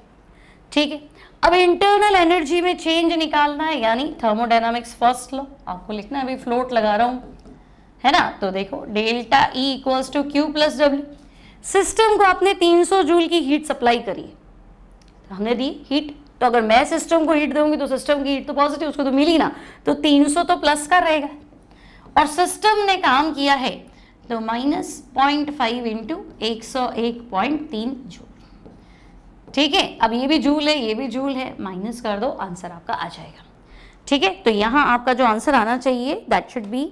ठीक है अब इंटरनल एनर्जी में चेंज निकालना है यानी थर्मोडाइनमिक्स फर्स्ट लॉ आपको लिखना है अभी फ्लोट लगा रहा हूँ है ना तो देखो delta E equals to Q plus W system को आपने 300 जूल की हीट सप्लाई करी है तो हमने दी हीट तो अगर मैं सिस्टम को हीट दूंगी तो सिस्टम की हीट तो पॉजिटिव उसको तो मिली ना तो 300 तो प्लस का रहेगा और सिस्टम ने काम किया है तो माइनस पॉइंट फाइव इंटू एक सौ एक पॉइंट तीन जूल ठीक है अब ये भी जूल है ये भी जूल है माइनस कर दो आंसर आपका आ जाएगा ठीक है तो यहाँ आपका जो आंसर आना चाहिए दैट शुड बी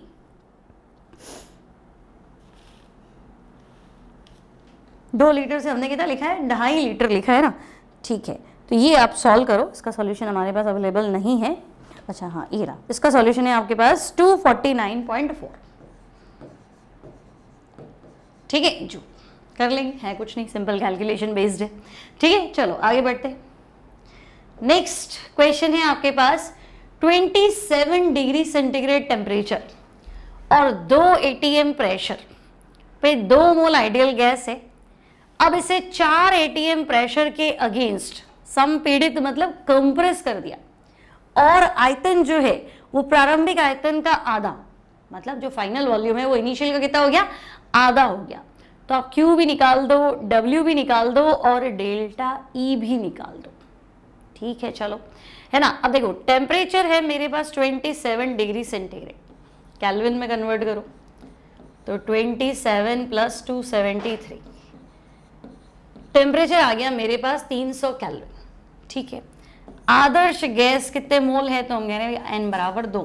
दो लीटर से हमने कितना लिखा है ढाई लीटर लिखा है ना ठीक है तो ये आप सॉल्व करो इसका सॉल्यूशन हमारे पास अवेलेबल नहीं है अच्छा हाँ ये रहा इसका सॉल्यूशन है आपके पास 249.4 ठीक है जो कर लेंगे है कुछ नहीं सिंपल कैलकुलेशन बेस्ड है ठीक है चलो आगे बढ़ते नेक्स्ट क्वेश्चन है आपके पास 27 डिग्री सेंटीग्रेड टेम्परेचर और दो एटीएम प्रेशर पे दो मोल आइडियल गैस है अब इसे चार एटीएम प्रेशर के अगेंस्ट संपीड़ित मतलब कंप्रेस कर दिया और आयतन जो है वो प्रारंभिक आयतन का आधा मतलब जो फाइनल वॉल्यूम है वो इनिशियल का कितना हो गया आधा हो गया तो आप क्यू भी निकाल दो डब्ल्यू भी निकाल दो और डेल्टा ई E भी निकाल दो ठीक है चलो है ना अब देखो टेम्परेचर है मेरे पास 27 डिग्री सेंटीग्रेड कैलविन में कन्वर्ट करो तो 27 सेवन प्लस टू सेवेंटी आ गया मेरे पास 300 सौ ठीक है आदर्श गैस कितने मोल है तो हम कह रहे हैं एन बराबर दो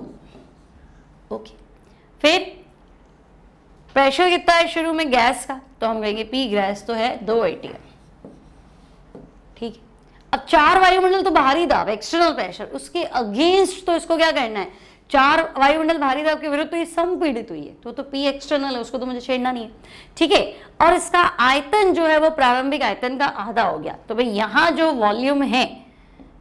ओके फिर प्रेशर कितना है शुरू में गैस का तो हम कहेंगे पी गैस तो है दो एटीएम ठीक है अब चार वायुमंडल तो भारी दाब एक्सटर्नल प्रेशर उसके अगेंस्ट तो इसको क्या करना है चार वायुमंडल भारी दाब के विरुद्ध तो ये सम पीड़ित हुई है तो तो पी एक्सटर्नल है उसको तो मुझे छेड़ना नहीं है ठीक है और इसका आयतन जो है वो प्रारंभिक आयतन का आधा हो गया तो भाई यहाँ जो वॉल्यूम है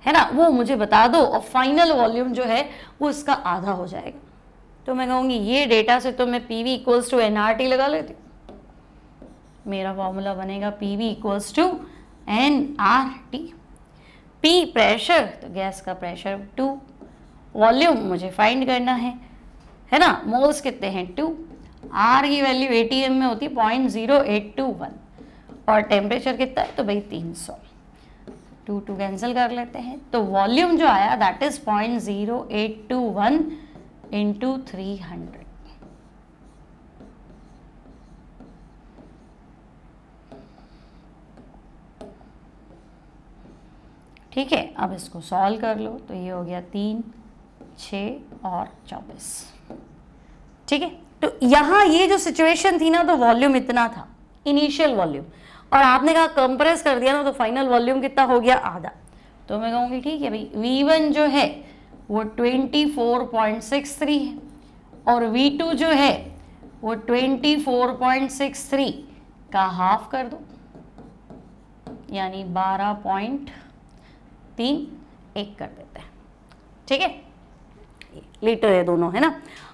है ना वो मुझे बता दो और फाइनल वॉल्यूम जो है वो इसका आधा हो जाएगा तो मैं कहूँगी ये डेटा से तो मैं P V equals to N R T लगा लेती मेरा फॉर्मूला बनेगा P V equals to N R T P pressure तो गैस का प्रेशर टू वॉल्यूम मुझे फाइंड करना है है ना मोल्स कितने हैं टू आर की वैल्यू ए में होती है point zero eight two one और टेम्परेचर कितना है तो भाई तीन सौ टू टू कैंसिल कर लेते हैं तो वॉल्यूम जो आया that is point zero eight two one into three hundred ठीक है अब इसको सॉल्व कर लो तो ये हो गया तीन छ और चौबीस ठीक है तो यहां ये जो सिचुएशन थी ना तो वॉल्यूम इतना था इनिशियल वॉल्यूम और आपने कहा कंप्रेस कर दिया ना तो फाइनल वॉल्यूम कितना हो गया आधा तो मैं कहूँगी ठीक है भाई V1 जो है वो 24.63 है और V2 जो है वो 24.63 का हाफ कर दो यानी एक कर देते हैं ठीक है लीटर है दोनों है ना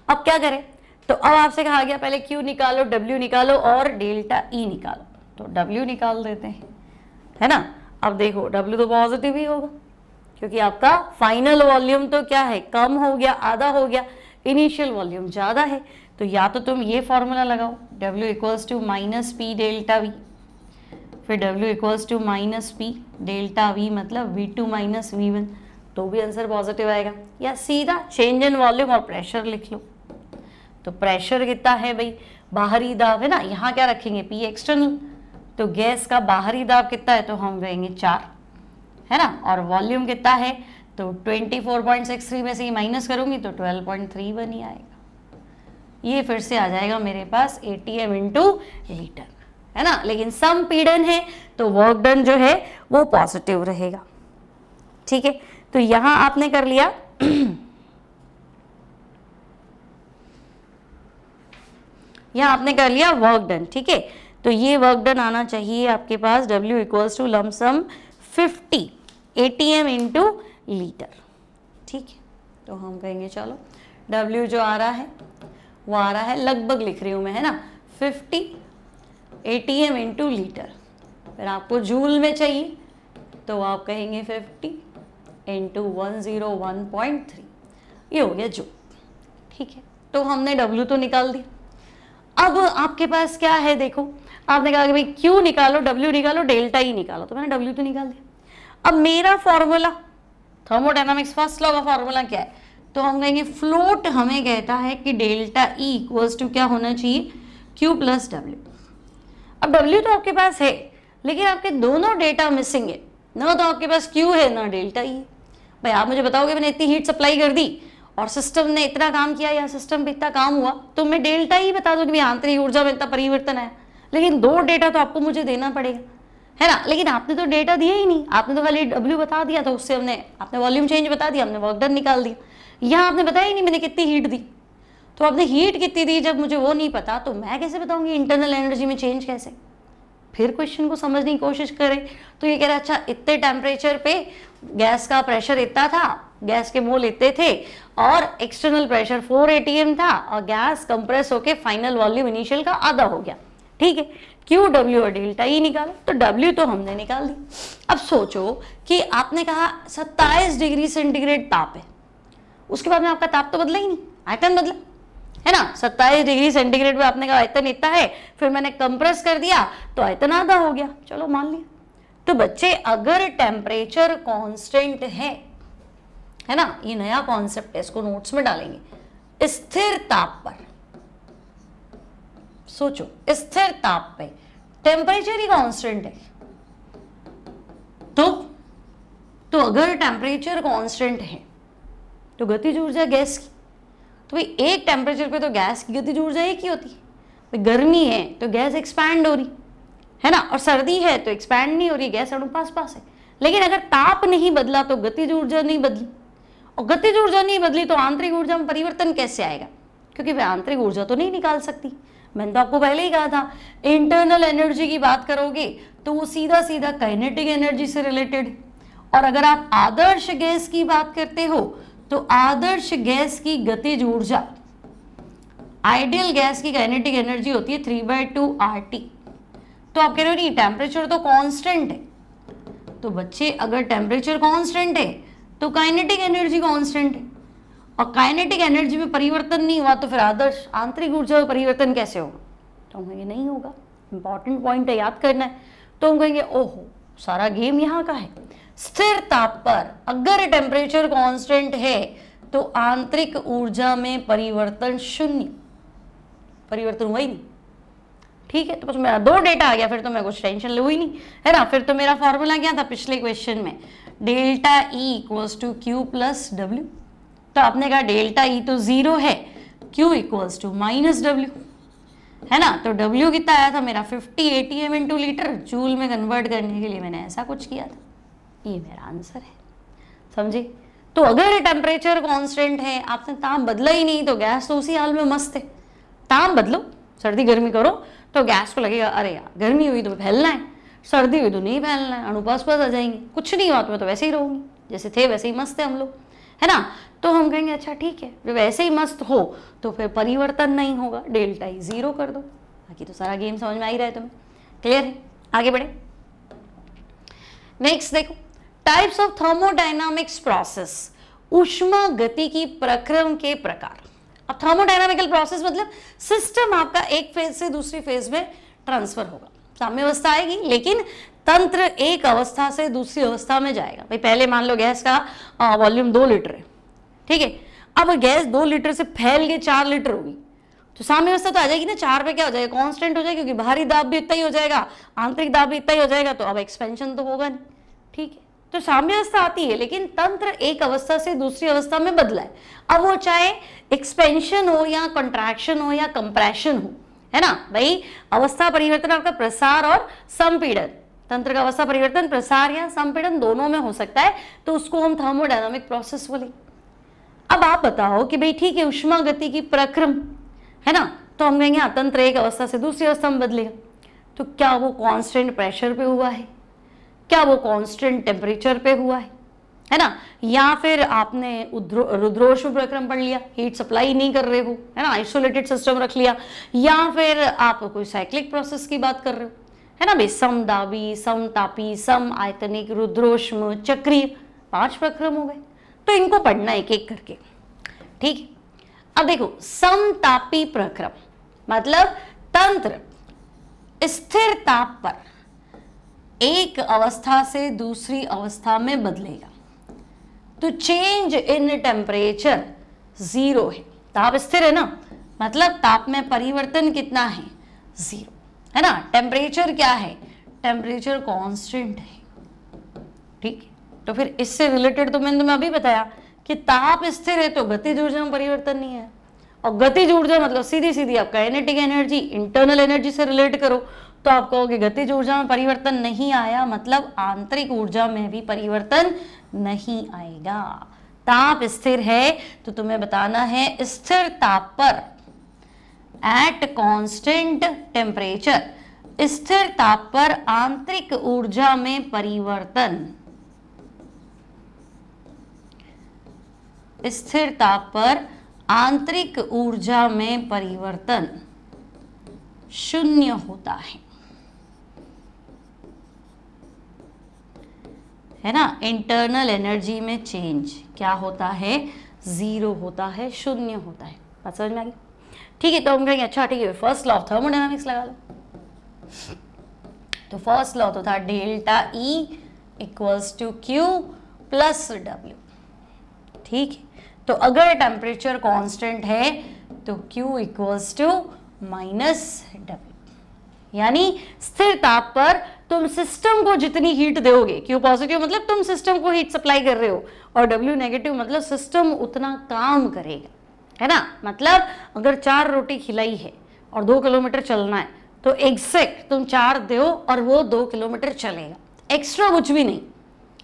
अब क्या करें तो अब आपसे कहा गया पहले Q निकालो W निकालो और डेल्टा E निकालो तो W निकाल देते हैं है ना अब देखो W तो पॉजिटिव ही होगा क्योंकि आपका फाइनल वॉल्यूम तो क्या है कम हो गया आधा हो गया इनिशियल वॉल्यूम ज़्यादा है तो या तो तुम ये फॉर्मूला लगाओ W equals to minus P delta V फिर W equals to minus P delta V मतलब V2 to minus V one तो भी आंसर पॉजिटिव आएगा या सीधा चेंज इन वॉल्यूम और प्रेशर लिख लो तो प्रेशर कितना है भाई बाहरी दाब है ना यहाँ क्या रखेंगे पी एक्सटर्नल तो गैस का बाहरी दाब कितना है तो हम रहेंगे चार है ना और वॉल्यूम कितना है तो 24.63 में से ये माइनस करूंगी तो 12.3 बन ही आएगा ये फिर से आ जाएगा मेरे पास A T M into litre है ना लेकिन सम पीडन है तो वर्क डन जो है वो पॉजिटिव रहेगा ठीक है तो यहां आपने कर लिया यहां आपने कर लिया वर्क डन ठीक है तो ये वर्क डन आना चाहिए आपके पास W equals to lump sum 50 A T M into litre ठीक है तो हम कहेंगे चलो W जो आ रहा है वो आ रहा है लगभग लिख रही हूँ मैं है ना 50 A T M into litre फिर आपको जूल में चाहिए तो आप कहेंगे 50 into one zero one point three ये हो गया जूल ठीक है तो हमने W तो निकाल दिया अब आपके पास क्या है देखो आपने कहा कि भाई क्यू निकालो डब्ल्यू निकालो डेल्टा ई e निकालो तो मैंने डब्ल्यू तो निकाल दिया अब मेरा फॉर्मूला थर्मोडाइनमिक्स फर्स्ट लॉ का फॉर्मूला क्या है तो हम कहेंगे फ्लोट हमें कहता है कि डेल्टा ई इक्वल्स टू क्या होना चाहिए क्यू प्लस डब्ल्यू अब डब्ल्यू तो आपके पास है लेकिन आपके दोनों डेटा मिसिंग है ना तो आपके पास क्यू है ना डेल्टा ई e। भाई आप मुझे बताओगे मैंने इतनी हीट सप्लाई कर दी और सिस्टम ने इतना काम किया या सिस्टम पे इतना काम हुआ तो मैं डेल्टा ई e बता दूँ कि आंतरिक ऊर्जा में इतना परिवर्तन आया लेकिन दो डेटा तो आपको मुझे देना पड़ेगा है ना लेकिन आपने तो डेटा दिया ही नहीं आपने तो खाली डब्ल्यू बता दिया तो उससे हमने आपने वॉल्यूम चेंज बता दिया हमने वर्कडन निकाल दिया यहाँ आपने बताया ही नहीं मैंने कितनी हीट दी तो आपने हीट कितनी दी जब मुझे वो नहीं पता तो मैं कैसे बताऊंगी इंटरनल एनर्जी में चेंज कैसे फिर क्वेश्चन को समझने की कोशिश करें तो ये कह रहा है अच्छा इतने टेम्परेचर पे गैस का प्रेशर इतना था गैस के मोल इतने थे और एक्सटर्नल प्रेशर 4 एटीएम था और गैस कंप्रेस होके फाइनल वॉल्यूम इनिशियल का आधा हो गया ठीक है क्यू डब्ल्यू और डेल्टा ई e निकाल तो डब्ल्यू तो हमने निकाल दी अब सोचो कि आपने कहा सत्ताईस डिग्री सेंटीग्रेड ताप है उसके बाद में आपका ताप तो बदला ही नहीं आयतन बदला है ना सत्ताईस डिग्री सेंटीग्रेड में आपने कहा आयतन इतना है फिर मैंने कंप्रेस कर दिया तो आयतन आधा हो गया चलो मान लिया तो बच्चे अगर टेम्परेचर कॉन्स्टेंट है है ना ये नया कॉन्सेप्ट है इसको नोट्स में डालेंगे स्थिर ताप पर सोचो स्थिर ताप पे टेम्परेचर ही कांस्टेंट है तो तो अगर टेम्परेचर कांस्टेंट है तो गतिज ऊर्जा गैस की तो भाई एक टेम्परेचर पे तो गैस की गतिज ऊर्जा एक ही होती है गर्मी है तो गैस एक्सपैंड हो रही है ना और सर्दी है तो एक्सपैंड नहीं हो रही गैस अड़ू पास है लेकिन अगर ताप नहीं बदला तो गति ऊर्जा नहीं बदली और गति ऊर्जा नहीं बदली तो आंतरिक ऊर्जा में परिवर्तन कैसे आएगा क्योंकि वह आंतरिक ऊर्जा तो नहीं निकाल सकती मैंने तो आपको पहले ही कहा था इंटरनल एनर्जी की बात करोगे तो वो सीधा सीधा काइनेटिक एनर्जी से रिलेटेड और अगर आप आदर्श गैस की बात करते हो तो आदर्श गैस की गतिज ऊर्जा आइडियल गैस की काइनेटिक एनर्जी होती है three by two R T तो आप कह रहे हो नहीं टेम्परेचर तो कांस्टेंट है तो बच्चे अगर टेम्परेचर कांस्टेंट है तो काइनेटिक एनर्जी कांस्टेंट है और काइनेटिक एनर्जी में परिवर्तन नहीं हुआ तो फिर आदर्श आंतरिक ऊर्जा में परिवर्तन कैसे होगा तो हम कहेंगे नहीं होगा इंपॉर्टेंट पॉइंट है याद करना है तो हम कहेंगे ओहो सारा गेम यहाँ का है स्थिर ताप पर अगर टेम्परेचर कॉन्स्टेंट है तो आंतरिक ऊर्जा में परिवर्तन शून्य परिवर्तन हुआ ही नहीं ठीक है तो बस मेरा दो डेटा आ गया फिर तो मैं कुछ टेंशन लू हुई नहीं है ना फिर तो मेरा फॉर्मूला क्या था पिछले क्वेश्चन में delta E equals to Q plus W तो आपने कहा डेल्टा ई e तो जीरो है Q equals to minus W है ना तो डब्ल्यू कितना आया था मेरा fifty A T M into litre joule में कन्वर्ट करने के लिए मैंने ऐसा कुछ किया था ये मेरा आंसर है समझे तो अगर टेम्परेचर कॉन्स्टेंट है आपने ताप बदला ही नहीं तो गैस तो उसी हाल में मस्त है ताप बदलो सर्दी गर्मी करो तो गैस को लगेगा अरे यार गर्मी हुई तो फैलना है सर्दी हुई तो नहीं फैलना है अणुपास पास आ जाएंगे कुछ नहीं हुआ तो मैं तो वैसे ही रहूंगी जैसे थे वैसे ही मस्त है हम लोग है ना तो हम कहेंगे अच्छा ठीक है जब ऐसे ही मस्त हो तो फिर परिवर्तन नहीं होगा डेल्टा ही ज़ीरो कर दो बाकी तो सारा गेम समझ में आ ही रहा है तुम्हें क्लियर है आगे बढ़े नेक्स्ट देखो टाइप्स ऑफ थर्मोडाइनामिक्स प्रोसेस उष्मा गति की प्रक्रम के प्रकार अब थर्मोडाइनामिकल प्रोसेस मतलब सिस्टम आपका एक फेज से दूसरी फेज में ट्रांसफर होगा साम्य अवस्था आएगी लेकिन तंत्र एक अवस्था से दूसरी अवस्था में जाएगा भाई पहले मान लो गैस का वॉल्यूम दो लीटर है ठीक है अब गैस दो लीटर से फैल के चार लीटर होगी तो साम्य अवस्था तो आ जाएगी ना चार पे क्या हो जाएगा कांस्टेंट हो जाएगा क्योंकि बाहरी दाब भी इतना ही हो जाएगा आंतरिक दाब भी इतना ही हो जाएगा तो अब एक्सपेंशन तो होगा नहीं ठीक है तो साम्य अवस्था आती है लेकिन तंत्र एक अवस्था से दूसरी अवस्था में बदला है अब वो चाहे एक्सपेंशन हो या कंट्रैक्शन हो या कंप्रेशन हो है ना भाई अवस्था परिवर्तन आपका प्रसार और संपीड़न तंत्र का अवस्था परिवर्तन प्रसार या संपीड़न दोनों में हो सकता है तो उसको हम थर्मोडायनामिक प्रोसेस बोलेंगे अब आप बताओ कि भाई ठीक है उष्मा गति की प्रक्रम है ना तो हम कहेंगे अतंत्र हाँ, एक अवस्था से दूसरी अवस्था में बदलेगा तो क्या वो कांस्टेंट प्रेशर पे हुआ है क्या वो कांस्टेंट टेम्परेचर पे हुआ है है ना या फिर आपने रुद्रोष प्रक्रम पढ़ लिया हीट सप्लाई नहीं कर रहे हो है ना आइसोलेटेड सिस्टम रख लिया या फिर आप कोई साइक्लिक प्रोसेस की बात कर रहे हो है ना भाई सम दावी सम तापी सम आयतनिक रुद्रोष्म चक्रीय पांच प्रक्रम हो गए तो इनको पढ़ना एक एक करके ठीक अब देखो समतापी प्रक्रम मतलब तंत्र स्थिर ताप पर एक अवस्था से दूसरी अवस्था में बदलेगा तो चेंज इन टेम्परेचर जीरो है ताप स्थिर है ना मतलब ताप में परिवर्तन कितना है जीरो है ना टेम्परेचर क्या है टेम्परेचर कांस्टेंट है ठीक है तो फिर इससे रिलेटेड तो मैंने तुम्हें अभी बताया कि ताप स्थिर है तो गति ऊर्जा में परिवर्तन नहीं है और गति ऊर्जा मतलब सीधी सीधी आप काइनेटिक एनर्जी इंटरनल एनर्जी से रिलेट करो तो आप कहोगे गति ऊर्जा में परिवर्तन नहीं आया मतलब आंतरिक ऊर्जा में भी परिवर्तन नहीं आएगा ताप स्थिर है तो तुम्हें बताना है स्थिर ताप पर एट कॉन्स्टेंट टेम्परेचर स्थिर ताप पर आंतरिक ऊर्जा में परिवर्तन स्थिरता पर आंतरिक ऊर्जा में परिवर्तन शून्य होता है है ना इंटरनल एनर्जी में चेंज क्या होता है जीरो होता है शून्य होता है बात समझ में आ गई ठीक है तो हम कहेंगे अच्छा ठीक है फर्स्ट लॉ ऑफ थर्मोडाइनमिक्स लगा लो तो फर्स्ट लॉ तो था delta E equals to Q plus W ठीक है तो अगर टेम्परेचर कांस्टेंट है तो Q equals to minus W यानी स्थिर ताप पर तुम सिस्टम को जितनी हीट दोगे Q पॉजिटिव मतलब तुम सिस्टम को हीट सप्लाई कर रहे हो और W नेगेटिव मतलब सिस्टम उतना काम करेगा है ना मतलब अगर चार रोटी खिलाई है और दो किलोमीटर चलना है तो एग्जैक्ट तुम चार दो और वो दो किलोमीटर चलेगा एक्स्ट्रा कुछ भी नहीं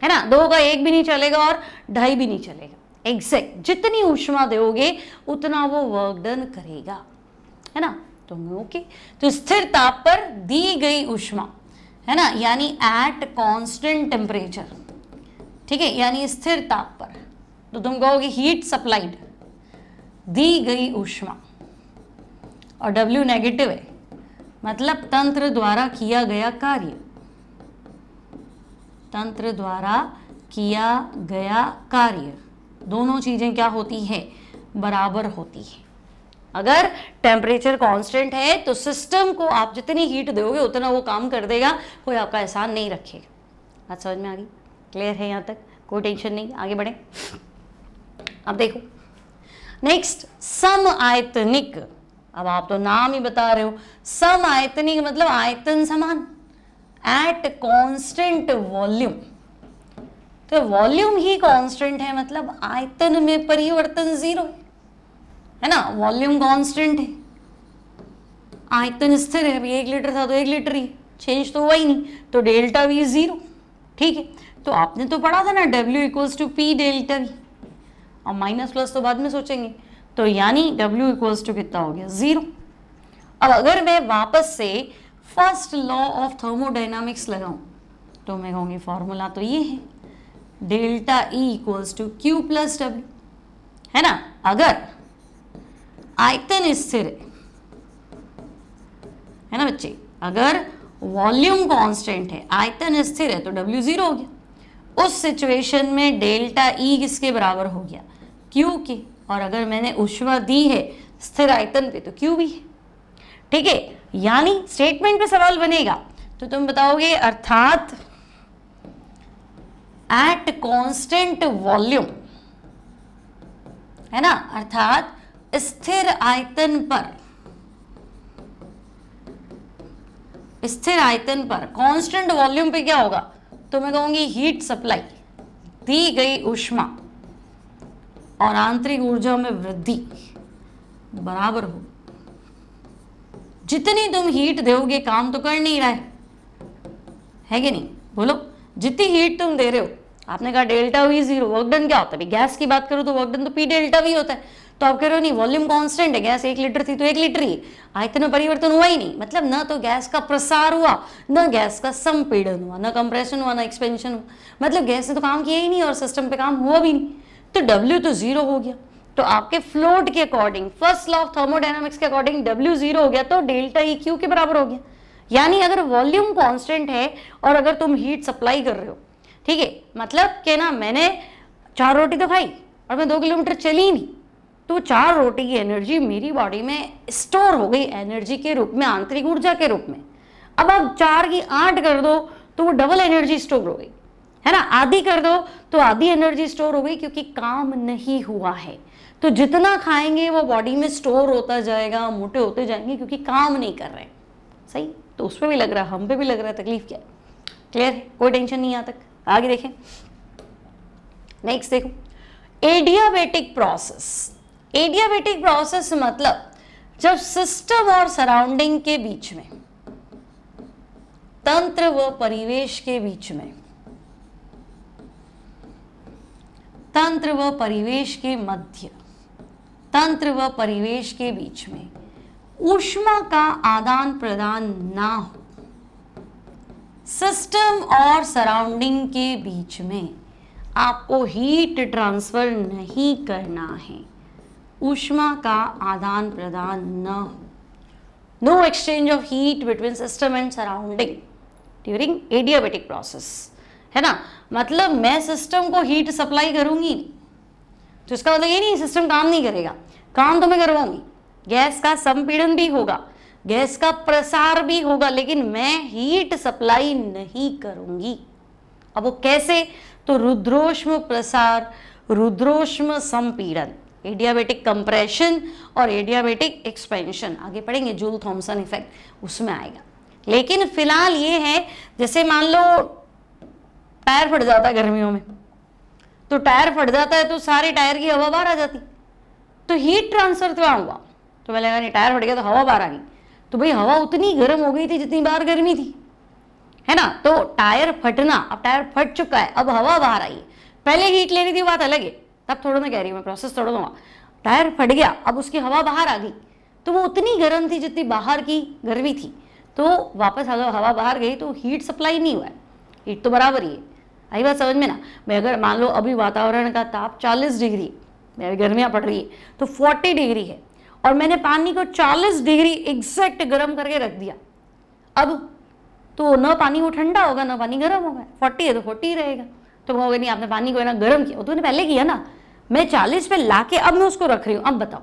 है ना दो का एक भी नहीं चलेगा और ढाई भी नहीं चलेगा एग्जैक्ट जितनी ऊष्मा दोगे उतना वो वर्क डन करेगा है ना तो ओके तो स्थिर ताप पर दी गई ऊष्मा है ना यानी एट कांस्टेंट टेम्परेचर ठीक है यानी स्थिर ताप पर तो तुम कहोगे हीट सप्लाइड दी गई ऊष्मा और डब्ल्यू नेगेटिव है मतलब तंत्र द्वारा किया गया कार्य तंत्र द्वारा किया गया कार्य दोनों चीज़ें क्या होती हैं बराबर होती है अगर टेम्परेचर कांस्टेंट है तो सिस्टम को आप जितनी हीट दोगे उतना वो काम कर देगा कोई आपका एहसान नहीं रखेगा बात समझ में आ गई क्लियर है यहाँ तक कोई टेंशन नहीं आगे बढ़े अब देखो नेक्स्ट सम आयतनिक अब आप तो नाम ही बता रहे हो सम आयतनिक मतलब आयतन समान एट कॉन्स्टेंट वॉल्यूम तो वॉल्यूम ही कांस्टेंट है मतलब आयतन में परिवर्तन जीरो है है ना वॉल्यूम कांस्टेंट है आयतन स्थिर है अभी एक लीटर था तो एक लीटर ही चेंज तो हुआ ही नहीं तो डेल्टा वी जीरो ठीक है तो आपने तो पढ़ा था ना W equals to P delta V और माइनस प्लस तो बाद में सोचेंगे तो यानी डब्ल्यू इक्वल्स टू कितना हो गया ज़ीरो अब अगर मैं वापस से फर्स्ट लॉ ऑफ थर्मोडाइनमिक्स लगाऊं तो मैं कहूंगी फॉर्मूला तो ये है delta E equals to Q plus W है ना अगर आयतन स्थिर है है ना बच्चे अगर वॉल्यूम कांस्टेंट है आयतन स्थिर है तो डब्ल्यू जीरो हो गया उस सिचुएशन में डेल्टा ई e किसके बराबर हो गया क्यू के और अगर मैंने उष्मा दी है स्थिर आयतन पे तो क्यू भी है ठीक है यानी स्टेटमेंट पे सवाल बनेगा तो तुम बताओगे अर्थात एट कॉन्स्टेंट वॉल्यूम है ना अर्थात स्थिर आयतन पर स्थिर आयतन पर कांस्टेंट वॉल्यूम पे क्या होगा तो मैं कहूंगी हीट सप्लाई दी गई ऊष्मा और आंतरिक ऊर्जा में वृद्धि बराबर हो जितनी तुम हीट दोगे काम तो कर नहीं रहा है, है कि नहीं बोलो जितनी हीट तुम दे रहे हो आपने कहा delta V zero work done क्या होता है गैस की बात करूं तो वर्क डन तो पी डेल्टा वी होता है तो आप कह रहे हो नहीं वॉल्यूम कांस्टेंट है गैस एक लीटर थी तो एक लीटर ही आयतन हाँ, में परिवर्तन हुआ ही नहीं मतलब ना तो गैस का प्रसार हुआ ना गैस का संपीड़न हुआ ना कंप्रेशन हुआ ना एक्सपेंशन हुआ मतलब गैस ने तो काम किया ही नहीं और सिस्टम पे काम हुआ भी नहीं तो डब्ल्यू तो जीरो हो गया तो आपके फ्लोट के according first law of thermodynamics के अकॉर्डिंग डब्ल्यू जीरो हो गया तो डेल्टा ई क्यू के बराबर हो गया यानी अगर वॉल्यूम कांस्टेंट है और अगर तुम हीट सप्लाई कर रहे हो ठीक है मतलब के ना मैंने चार रोटी तो खाई और मैं दो किलोमीटर चली नहीं तो चार रोटी की एनर्जी मेरी बॉडी में स्टोर हो गई एनर्जी के रूप में आंतरिक ऊर्जा के रूप में अब आप चार की आठ कर दो तो वो डबल एनर्जी स्टोर हो गई है ना आधी कर दो तो आधी एनर्जी स्टोर हो गई क्योंकि काम नहीं हुआ है तो जितना खाएंगे वो बॉडी में स्टोर होता जाएगा मोटे होते जाएंगे क्योंकि काम नहीं कर रहे सही तो उस पर भी लग रहा है हम पे भी लग रहा है तकलीफ क्या है क्लियर है कोई टेंशन नहीं आ तक आगे देखें नेक्स्ट देखो एडियाबेटिक प्रोसेस एडियाबेटिक प्रोसेस मतलब जब सिस्टम और सराउंडिंग के बीच में तंत्र व परिवेश के बीच में तंत्र व परिवेश के मध्य तंत्र व परिवेश के बीच में ऊष्मा का आदान प्रदान ना हो सिस्टम और सराउंडिंग के बीच में आपको हीट ट्रांसफ़र नहीं करना है ऊष्मा का आदान प्रदान न हो no exchange of heat between system and surrounding during adiabatic process है ना मतलब मैं सिस्टम को हीट सप्लाई करूंगी तो इसका मतलब ये नहीं सिस्टम काम नहीं करेगा काम तो मैं करवाऊंगी गैस का संपीड़न भी होगा गैस का प्रसार भी होगा लेकिन मैं हीट सप्लाई नहीं करूंगी अब वो कैसे तो रुद्रोष्म प्रसार रुद्रोष्म संपीड़न एडियाबेटिक कंप्रेशन और एडियाबेटिक एक्सपेंशन आगे पढ़ेंगे जूल थॉम्सन इफेक्ट उसमें आएगा लेकिन फिलहाल ये है जैसे मान लो टायर फट जाता है गर्मियों में तो टायर फट जाता है तो सारे टायर की हवा बाहर आ जाती तो हीट ट्रांसफर क्या हुआ तो मैंने कहा टायर फट गया तो हवा बाहर आ गई तो भाई हवा उतनी गर्म हो गई थी जितनी बाहर गर्मी थी है ना तो टायर फटना अब टायर फट चुका है अब हवा बाहर आई है पहले हीट ले रही थी बात अलग है तब थोड़ा ना कह रही हूँ मैं प्रोसेस थोड़ा दूंगा टायर फट गया अब उसकी हवा बाहर आ गई तो वो उतनी गर्म थी जितनी बाहर की गर्मी थी तो वापस अगर हवा बाहर गई तो हीट सप्लाई नहीं हुआ है हीट तो बराबर ही है आई बात समझ में ना मैं अगर मान लो अभी वातावरण का ताप 40 तो डिग्री है गर्मियाँ पड़ रही है तो 40 डिग्री है और मैंने पानी को 40 डिग्री एग्जैक्ट गर्म करके रख दिया अब तो न पानी वो ठंडा होगा न पानी गर्म होगा फोर्टी है तो फोर्टी ही रहेगा तो कहोगे नहीं आपने पानी को ना गर्म किया तो पहले किया ना मैं चालीस पे ला के अब मैं उसको रख रही हूँ अब बताओ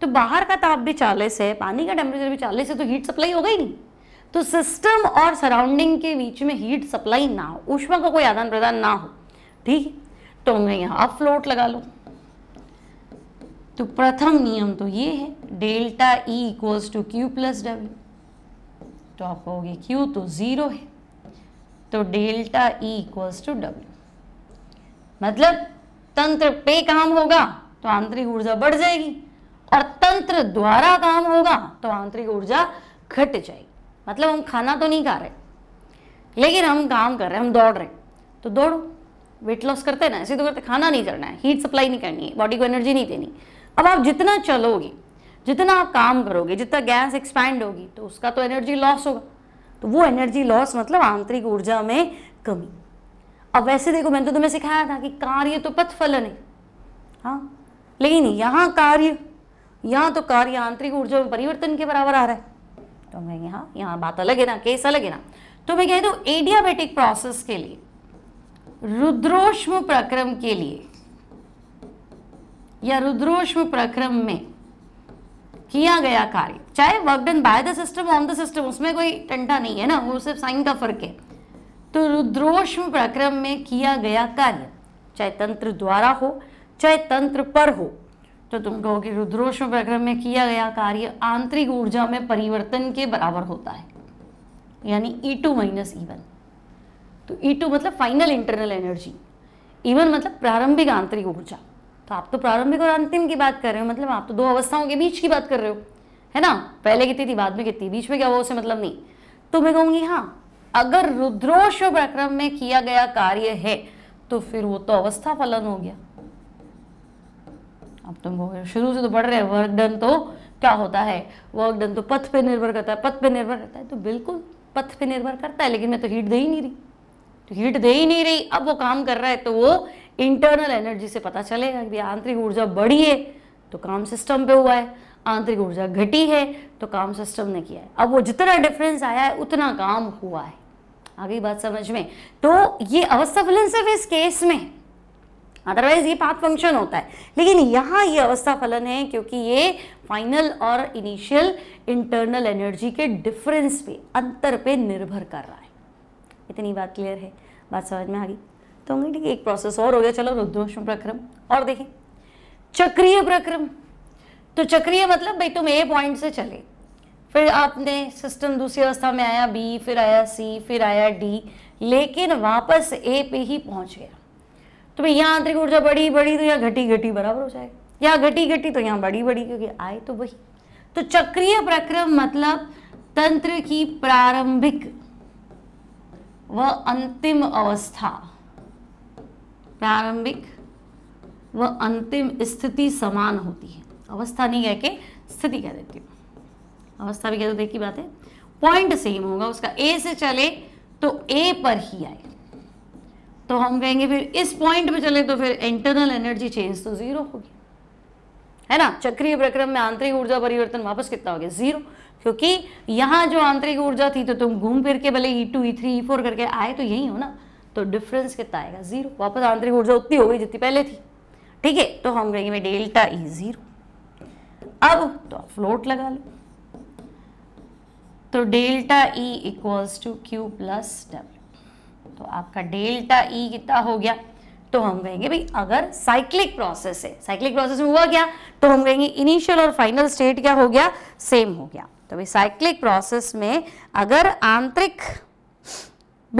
तो बाहर का ताप भी चालीस है पानी का टेम्परेचर भी चालीस है तो हीट सप्लाई होगा ही नहीं तो सिस्टम और सराउंडिंग के बीच में हीट सप्लाई ना हो ऊष्मा का कोई आदान प्रदान ना हो ठीक है तो मैं यहाँ अब फ्लोट लगा लो तो प्रथम नियम तो ये है delta E equals to Q plus W तो आप कहोगे क्यू तो ज़ीरो है तो delta E equals to W मतलब तंत्र पे काम होगा तो आंतरिक ऊर्जा बढ़ जाएगी और तंत्र द्वारा काम होगा तो आंतरिक ऊर्जा घट जाएगी मतलब हम खाना तो नहीं खा रहे लेकिन हम काम कर रहे हैं हम दौड़ रहे तो दौड़ो वेट लॉस करते हैं ना ऐसे तो करते खाना नहीं करना है हीट सप्लाई नहीं करनी है बॉडी को एनर्जी नहीं देनी अब आप जितना चलोगे जितना आप काम करोगे जितना गैस एक्सपैंड होगी तो उसका तो एनर्जी लॉस होगा तो वो एनर्जी लॉस मतलब आंतरिक ऊर्जा में कमी अब वैसे देखो मैंने तो तुम्हें सिखाया था कि कार्य तो पथ फलन है हाँ लेकिन यहाँ कार्य यहाँ तो कार्य आंतरिक ऊर्जा में परिवर्तन के बराबर आ रहा है तो मैं यहाँ यहाँ बात अलग है ना केस अलग है ना तो मैं कह दू एडियाबेटिक प्रोसेस के लिए रुद्रोष्म प्रक्रम के लिए या रुद्रोष्म प्रक्रम में किया गया कार्य चाहे work done by the system on the system उसमें कोई टंटा नहीं है ना वो सिर्फ साइन का फर्क है तो रुद्रोष्म प्रक्रम में किया गया कार्य चाहे तंत्र द्वारा हो चाहे तंत्र पर हो तो तुम कहो कि रुद्रोष्म प्रक्रम में किया गया कार्य आंतरिक ऊर्जा में परिवर्तन के बराबर होता है यानी E two minus E one तो ई e टू मतलब final internal energy E one मतलब प्रारंभिक आंतरिक ऊर्जा तो आप तो प्रारंभिक और अंतिम की बात कर रहे हो मतलब आप तो दो अवस्थाओं के बीच की बात कर रहे हो है ना पहले कितनी थी बाद में कितनी बीच में क्या हुआ उसे मतलब नहीं तो मैं कहूंगी हाँ अगर रुद्रोश प्रक्रम में किया गया कार्य है तो फिर वो तो अवस्था फलन हो गया अब तुम बोल शुरू से तो पढ़ रहे वर्क डन तो क्या होता है वर्क डन तो पथ पे निर्भर करता है पथ पे निर्भर करता है तो बिल्कुल पथ पे निर्भर करता है लेकिन मैं तो हीट दे ही नहीं रही तो हीट दे ही नहीं रही अब वो काम कर रहा है तो वो इंटरनल एनर्जी से पता चलेगा कि आंतरिक ऊर्जा बढ़ी है तो काम सिस्टम पे हुआ है आंतरिक ऊर्जा घटी है तो काम सिस्टम ने किया है अब वो जितना डिफरेंस आया है उतना काम हुआ है आगे बात समझ में तो ये अवस्था फलन सिर्फ इस केस में अदरवाइज ये पाथ फंक्शन होता है लेकिन यहाँ ये अवस्था फलन है क्योंकि ये फाइनल और इनिशियल इंटरनल एनर्जी के डिफरेंस पे अंतर पे निर्भर कर रहा है इतनी बात क्लियर है बात समझ में आ गई तो होंगे ठीक है एक प्रोसेस और हो गया चलो रुद्धोष्म प्रक्रम और देखिए चक्रीय प्रक्रम तो चक्रीय मतलब भाई तुम ए पॉइंट से चले फिर आपने सिस्टम दूसरी अवस्था में आया बी फिर आया सी फिर आया डी लेकिन वापस ए पे ही पहुंच गया तो भाई यहाँ आंतरिक ऊर्जा बड़ी बड़ी तो यहाँ घटी घटी बराबर हो जाएगा यहाँ घटी घटी तो यहाँ बड़ी बड़ी क्योंकि आए तो वही तो चक्रीय प्रक्रम मतलब तंत्र की प्रारंभिक व अंतिम अवस्था प्रारंभिक व अंतिम स्थिति समान होती है अवस्था नहीं कह के स्थिति कह देती हूँ अवस्था भी कह देती की बात है पॉइंट सेम होगा उसका ए से चले तो ए पर ही आए तो हम कहेंगे फिर इस पॉइंट पे चले तो फिर इंटरनल एनर्जी चेंज तो जीरो होगी है ना चक्रीय प्रक्रम में आंतरिक ऊर्जा परिवर्तन वापस कितना हो गया जीरो क्योंकि यहाँ जो आंतरिक ऊर्जा थी तो तुम घूम फिर के भले E two E three E four करके आए तो यही हो ना तो डिफरेंस कितना आएगा जीरो वापस आंतरिक ऊर्जा उतनी हो गई जितनी पहले थी ठीक है तो हम कहेंगे डेल्टा ई जीरो अब तो आप फ्लोट लगा लो तो delta E equals to Q plus W तो आपका डेल्टा ई e कितना हो गया तो हम कहेंगे भाई अगर साइक्लिक प्रोसेस है साइक्लिक प्रोसेस में हुआ क्या तो हम कहेंगे इनिशियल और फाइनल स्टेट क्या हो गया सेम हो गया तो भाई साइक्लिक प्रोसेस में अगर आंतरिक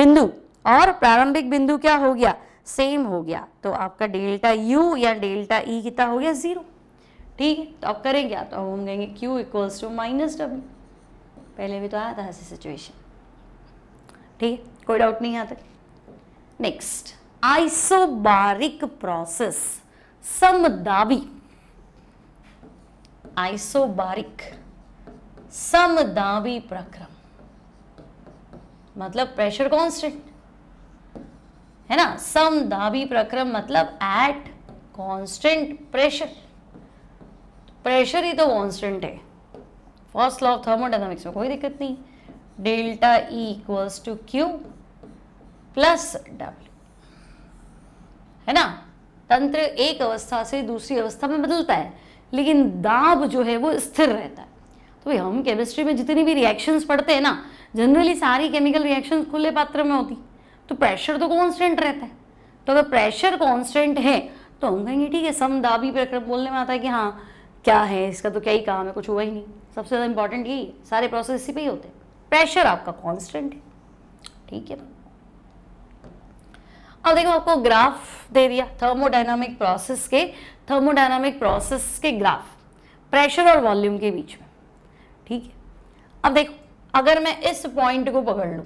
बिंदु और प्रारंभिक बिंदु क्या हो गया सेम हो गया तो आपका डेल्टा यू या डेल्टा ई e कितना हो गया ज़ीरो ठीक है तो अब करें क्या तो हम कहेंगे Q equals to minus W पहले भी तो आया था ऐसी सिचुएशन ठीक है कोई डाउट नहीं आता नेक्स्ट आइसोबारिक प्रोसेस समदाबी आइसोबारिक समदाबी प्रक्रम मतलब प्रेशर कांस्टेंट है ना सम दाबी प्रक्रम मतलब एट कांस्टेंट प्रेशर प्रेशर ही तो कांस्टेंट है फर्स्ट लॉ ऑफ थर्मोडाइनमिक्स में कोई दिक्कत नहीं delta E equals to Q plus W है ना तंत्र एक अवस्था से दूसरी अवस्था में बदलता है लेकिन दाब जो है वो स्थिर रहता है तो भाई हम केमिस्ट्री में जितनी भी रिएक्शंस पढ़ते हैं ना जनरली सारी केमिकल रिएक्शंस खुले पात्र में होती तो प्रेशर तो कॉन्स्टेंट रहता है तो अगर प्रेशर कॉन्स्टेंट है तो हम कहेंगे ठीक है सम दाबी पर बोलने में आता है कि हाँ क्या है इसका तो क्या ही काम है कुछ हुआ ही नहीं सबसे ज़्यादा इंपॉर्टेंट यही सारे प्रोसेस इसी पर ही होते हैं प्रेशर आपका कॉन्स्टेंट है ठीक है तो। अब देखो आपको ग्राफ दे दिया थर्मोडाइनमिक प्रोसेस के थर्मोडाइनमिक प्रोसेस के ग्राफ प्रेशर और वॉल्यूम के बीच में ठीक है अब देखो अगर मैं इस पॉइंट को पकड़ लूँ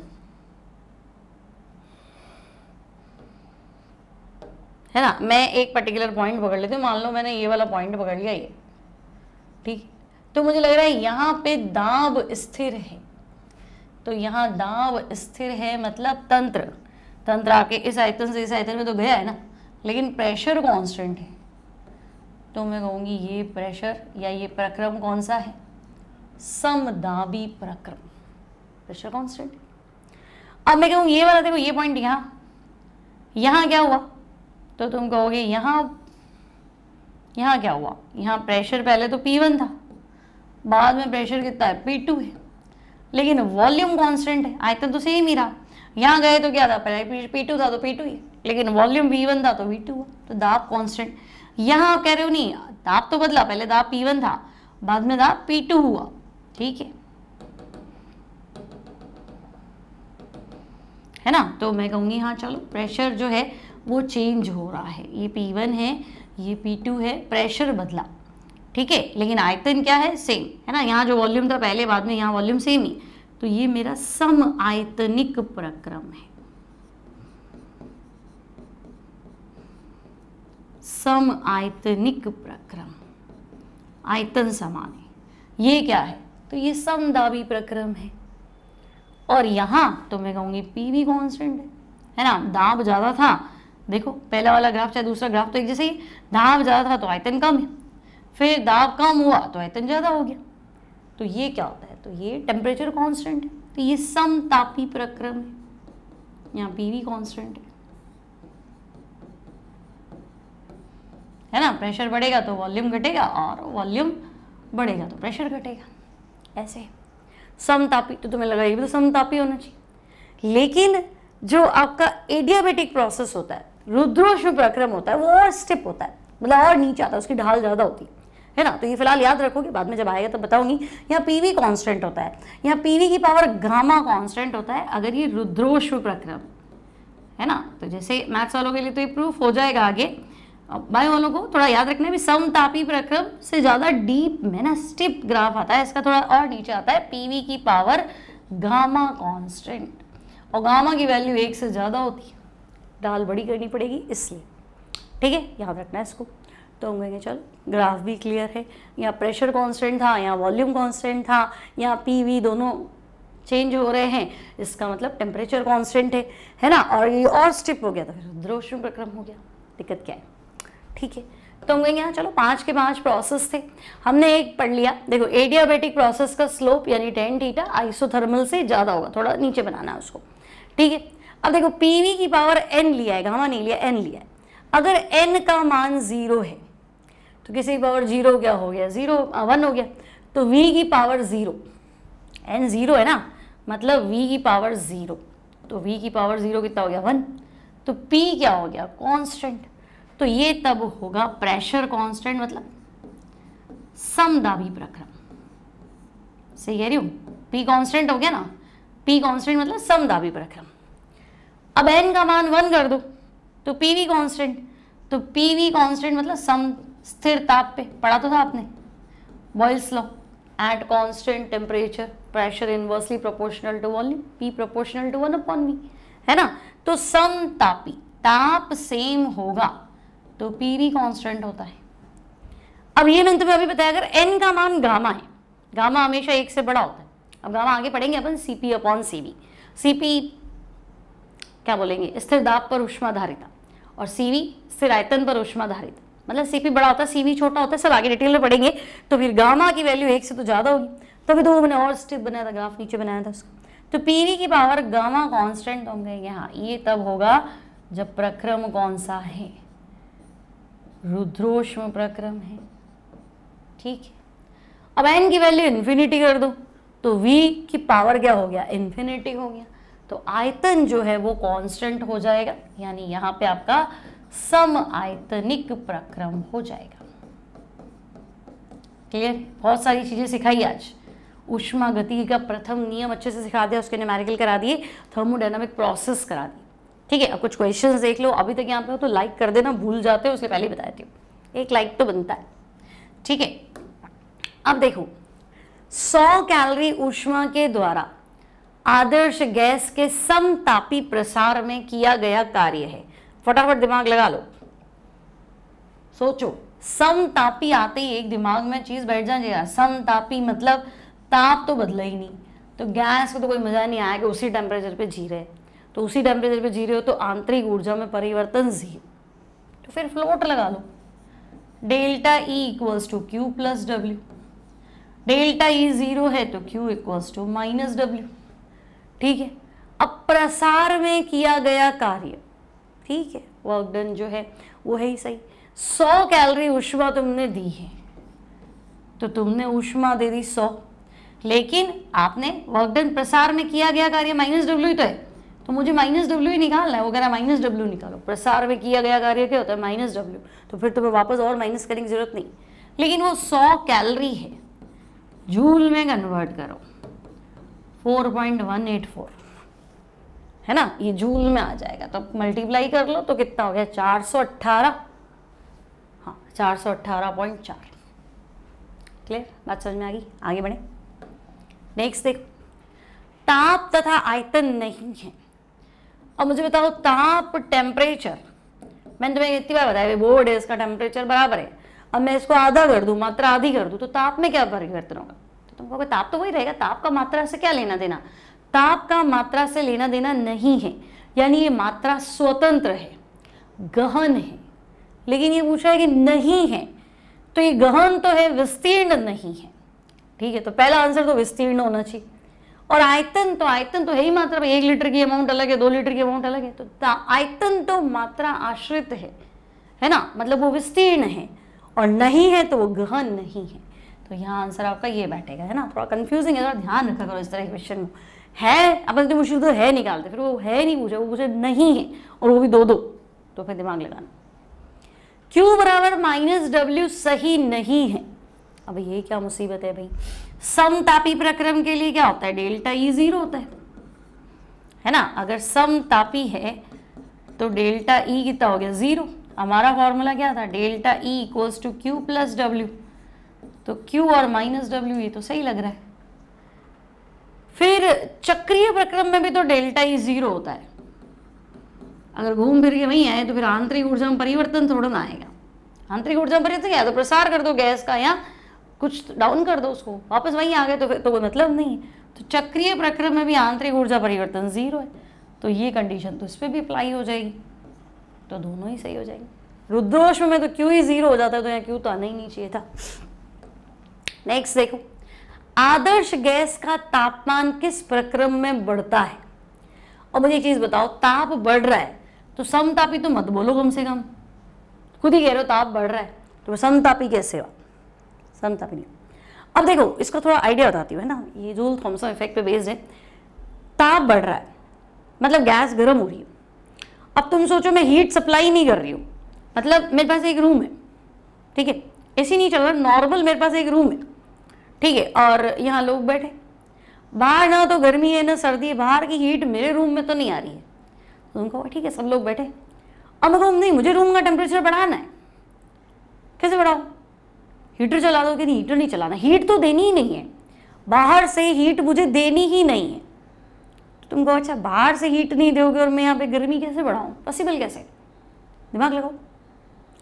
है ना मैं एक पर्टिकुलर पॉइंट पकड़ लेती हूँ मान लो मैंने ये वाला पॉइंट पकड़ लिया ये ठीक तो मुझे लग रहा है यहाँ पे दाब स्थिर है तो यहाँ दाब स्थिर है मतलब तंत्र तंत्र आपके इस आयतन से इस आयतन में तो गया है ना लेकिन प्रेशर कॉन्स्टेंट है तो मैं कहूँगी ये प्रेशर या ये प्रक्रम कौन सा है समदाबी प्रक्रम प्रेशर कॉन्स्टेंट अब मैं कहूँ ये वाला देखो ये पॉइंट यहाँ यहाँ क्या हुआ तो तुम कहोगे यहाँ यहाँ क्या हुआ यहाँ प्रेशर पहले तो P1 था बाद में प्रेशर कितना है P2 है लेकिन वॉल्यूम कांस्टेंट है आयतन तो सेम ही रहा यहाँ गए तो क्या था पहले P2 था तो P2 ही लेकिन वॉल्यूम V1 था तो V2 हुआ तो दाब कांस्टेंट यहाँ कह रहे हो नहीं दाब तो बदला पहले दाब P1 था बाद में दाब P2 हुआ ठीक है है ना तो मैं कहूँगी हाँ चलो प्रेशर जो है वो चेंज हो रहा है ये पी वन है ये पी टू है प्रेशर बदला ठीक है लेकिन आयतन क्या है सेम है ना यहाँ जो वॉल्यूम था पहले बाद में यहाँ वॉल्यूम सेम ही तो ये मेरा सम आयतनिक प्रक्रम है सम आयतनिक प्रक्रम आयतन समान है ये क्या है तो ये समदाबी प्रक्रम है और यहां तो मैं कहूंगी पी भी कॉन्स्टेंट है है ना दाब ज़्यादा था देखो पहला वाला ग्राफ चाहे दूसरा ग्राफ तो एक जैसे ही दाब ज़्यादा था तो आयतन कम है फिर दाब कम हुआ तो आयतन ज़्यादा हो गया तो ये क्या होता है तो ये टेम्परेचर कॉन्स्टेंट है तो ये समतापी प्रक्रम है यहाँ पी वी कॉन्स्टेंट है है ना प्रेशर बढ़ेगा तो वॉल्यूम घटेगा और वॉल्यूम बढ़ेगा तो प्रेशर घटेगा ऐसे समतापी तो तुम्हें लगा ये भी तो समतापी होना चाहिए लेकिन जो आपका एडियाबेटिक प्रोसेस होता है रुद्रोश में प्रक्रम होता है वो और स्टिप होता है मतलब और नीचे आता है उसकी ढाल ज़्यादा होती है है ना तो ये फिलहाल याद रखोगे बाद में जब आएगा तो बताऊंगी यहाँ पी वी कॉन्स्टेंट होता है यहाँ पी वी की पावर गामा कॉन्स्टेंट होता है अगर ये रुद्रोश्व प्रक्रम है ना तो जैसे मैथ्स वालों के लिए तो ये प्रूफ हो जाएगा आगे भाई वालों को थोड़ा याद रखना भी समतापी प्रक्रम से ज़्यादा डीप में ना स्टिप ग्राफ आता है इसका थोड़ा और नीचे आता है वी की पावर गामा कॉन्स्टेंट और गामा की वैल्यू एक से ज़्यादा होती है डाल बड़ी करनी पड़ेगी इसलिए ठीक है याद रखना है इसको तो हम कहेंगे चल ग्राफ भी क्लियर है यहाँ प्रेशर कांस्टेंट था यहाँ वॉल्यूम कांस्टेंट था यहाँ पी वी दोनों चेंज हो रहे हैं इसका मतलब टेम्परेचर कांस्टेंट है है ना और ये और स्टिप हो गया तो फिर रुद्रोष्ण प्रक्रम हो गया दिक्कत क्या है ठीक है तो हम कहेंगे यहाँ चलो पाँच के पाँच प्रोसेस थे हमने एक पढ़ लिया देखो एडियाबेटिक प्रोसेस का स्लोप यानी टेन थीटा आइसोथर्मल से ज़्यादा होगा थोड़ा नीचे बनाना है उसको ठीक है अब देखो पी वी की पावर एन लिया है गामा नहीं लिया एन लिया है अगर एन का मान ज़ीरो है तो किसी की पावर जीरो क्या हो गया ज़ीरो वन हो गया तो वी की पावर ज़ीरो एन ज़ीरो है ना मतलब वी की पावर ज़ीरो तो वी की पावर ज़ीरो कितना हो गया वन तो पी क्या हो गया कांस्टेंट तो ये तब होगा प्रेशर कांस्टेंट मतलब समदाबी प्रक्रम सही कह रही हूँ पी कॉन्स्टेंट हो गया ना पी कॉन्स्टेंट मतलब समदाबी प्रक्रम अब एन का मान वन कर दो तो पी वी कॉन्स्टेंट तो पी वी कॉन्स्टेंट मतलब सम स्थिर ताप पे पढ़ा तो था आपने Boyle's law at constant temperature pressure inversely proportional to volume P proportional to one upon V है ना तो सम तापी ताप सेम होगा तो पी वी कॉन्स्टेंट होता है अब ये मैंने तुम्हें अभी बताया अगर एन का मान गामा है गामा हमेशा एक से बड़ा होता है अब गामा आगे पढ़ेंगे अपन C P upon C V C P क्या बोलेंगे स्थिर दाब पर उष्माधारिता और सीवी स्थिर आयतन पर उष्माधारित मतलब सीपी बड़ा होता है सीवी छोटा होता है सब आगे डिटेल में पढ़ेंगे तो फिर गामा की वैल्यू एक से तो ज़्यादा होगी तो फिर दो मैंने और स्टिप बनाया था ग्राफ नीचे बनाया था उसका तो पीवी की पावर गामा कॉन्स्टेंट हम कहेंगे हाँ ये तब होगा जब प्रक्रम कौन सा है रुद्रोष्म प्रक्रम है ठीक अब एन की वैल्यू इन्फिनिटी कर दो तो वी की पावर क्या हो गया इन्फिनिटी हो गया तो आयतन जो है वो कांस्टेंट हो जाएगा यानी यहाँ पे आपका सम आयतनिक प्रक्रम हो जाएगा क्लियर बहुत सारी चीज़ें सिखाई आज उष्मा गति का प्रथम नियम अच्छे से सिखा दिया उसके न्यूमेरिकल करा दिए थर्मोडाइनमिक प्रोसेस करा दिए ठीक है अब कुछ क्वेश्चंस देख लो अभी तक यहाँ पे हो तो लाइक कर देना भूल जाते हो उसके पहले ही बता देती हूँ एक लाइक तो बनता है ठीक है अब देखो 100 कैलोरी उष्मा के द्वारा आदर्श गैस के समतापी प्रसार में किया गया कार्य है फटाफट दिमाग लगा लो सोचो समतापी आते ही एक दिमाग में चीज बैठ जाएगा समतापी मतलब ताप तो बदला ही नहीं तो गैस को तो कोई मज़ा नहीं आया कि उसी टेम्परेचर पे जी रहे तो उसी टेम्परेचर पे जी रहे हो तो आंतरिक ऊर्जा में परिवर्तन जी तो फिर फ्लोट लगा लो delta E equals to Q plus W delta E e zero है तो Q equals to minus W ठीक है अब प्रसार में किया गया कार्य ठीक है वर्क डन जो है वो है ही सही सौ कैलोरी उष्मा तुमने दी है तो तुमने उष्मा दे दी सौ लेकिन आपने वर्क डन प्रसार में किया गया कार्य माइनस डब्ल्यू तो है तो मुझे माइनस डब्ल्यू ही निकालना है वो कह रहा है माइनस डब्ल्यू निकालो प्रसार में किया गया कार्य क्या होता है माइनस डब्ल्यू तो फिर तुम्हें वापस और माइनस करने की जरूरत नहीं लेकिन वो सौ कैलरी है जूल में कन्वर्ट करो four point one eight four है ना ये जूल में आ जाएगा तो मल्टीप्लाई कर लो तो कितना हो गया चार सौ अट्ठारह हाँ चार सौ अट्ठारह पॉइंट चार क्लियर बात समझ में आ गई आगे बढ़े नेक्स्ट देखो ताप तथा आयतन नहीं है अब मुझे बताओ ताप टेम्परेचर मैंने तुम्हें इतनी बार बताया बोर्ड है इसका टेम्परेचर बराबर है अब मैं इसको आधा कर दूँ मात्रा आधी कर दूँ तो ताप में क्या परिवर्तन होगा तुम कहोगे ताप तो वही रहेगा ताप का मात्रा से क्या लेना देना ताप का मात्रा से लेना देना नहीं है यानी ये मात्रा स्वतंत्र है गहन है लेकिन ये पूछा है कि नहीं है तो ये गहन तो है विस्तीर्ण नहीं है ठीक है तो पहला आंसर तो विस्तीर्ण होना चाहिए और आयतन तो आयतन तो है ही मात्रा एक लीटर की अमाउंट अलग है दो लीटर की अमाउंट अलग है तो आयतन तो मात्रा आश्रित है है ना मतलब वो विस्तीर्ण है और नहीं है तो वो गहन नहीं है तो यहाँ आंसर आपका ये बैठेगा है ना थोड़ा कन्फ्यूजिंग है थोड़ा ध्यान रखा करो इस तरह के क्वेश्चन में है अब इतनी मुश्किल तो है निकालते फिर वो है नहीं पूछे वो पूछे नहीं है और वो भी दो दो तो फिर दिमाग लगाना क्यू बराबर माइनस डब्ल्यू सही नहीं है अब ये क्या मुसीबत है भाई समतापी प्रक्रम के लिए क्या होता है डेल्टा ई e जीरो होता है है ना अगर समतापी है तो डेल्टा ई e कितना हो गया जीरो हमारा फॉर्मूला क्या था delta E equals to Q plus W तो Q और माइनस डब्ल्यू ये तो सही लग रहा है फिर चक्रीय प्रक्रम में भी तो डेल्टा ही जीरो होता है अगर घूम फिर के वहीं आए तो फिर आंतरिक ऊर्जा में परिवर्तन थोड़ा ना आएगा आंतरिक ऊर्जा में परिवर्तन क्या तो प्रसार कर दो गैस का या कुछ डाउन कर दो उसको वापस वहीं आ गए तो फिर तो कोई मतलब नहीं है तो चक्रीय प्रक्रम में भी आंतरिक ऊर्जा परिवर्तन जीरो है तो ये कंडीशन तो इस पर भी अप्लाई हो जाएगी तो दोनों ही सही हो जाएंगे रुद्रोष में तो क्यों ही जीरो हो जाता है तो यहाँ क्यों तो आना ही नहीं चाहिए था नेक्स्ट देखो आदर्श गैस का तापमान किस प्रक्रम में बढ़ता है और मुझे एक चीज़ बताओ ताप बढ़ रहा है तो समतापी तो मत बोलो कम से कम खुद ही कह रहे हो ताप बढ़ रहा है तो समतापी कैसे हो समतापी नहीं अब देखो इसका थोड़ा आइडिया बताती हूँ है ना ये जूल थॉम्सन इफेक्ट पे बेस्ड है ताप बढ़ रहा है मतलब गैस गर्म हो रही है अब तुम सोचो मैं हीट सप्लाई नहीं कर रही हूँ मतलब मेरे पास एक रूम है ठीक है ए नहीं चल रहा नॉर्मल मेरे पास एक रूम है ठीक है और यहाँ लोग बैठे बाहर ना तो गर्मी है ना सर्दी है बाहर की हीट मेरे रूम में तो नहीं आ रही है तो उनको ठीक है सब लोग बैठे और मैं कहूँ नहीं मुझे रूम का टेम्परेचर बढ़ाना है कैसे बढ़ाओ हीटर चला दो कि नहीं हीटर नहीं चलाना हीट तो देनी ही नहीं है बाहर से हीट मुझे देनी ही नहीं है तो तुम कहो अच्छा बाहर से हीट नहीं दोगे और मैं यहाँ पे गर्मी कैसे बढ़ाऊँ पॉसिबल कैसे दिमाग लगाओ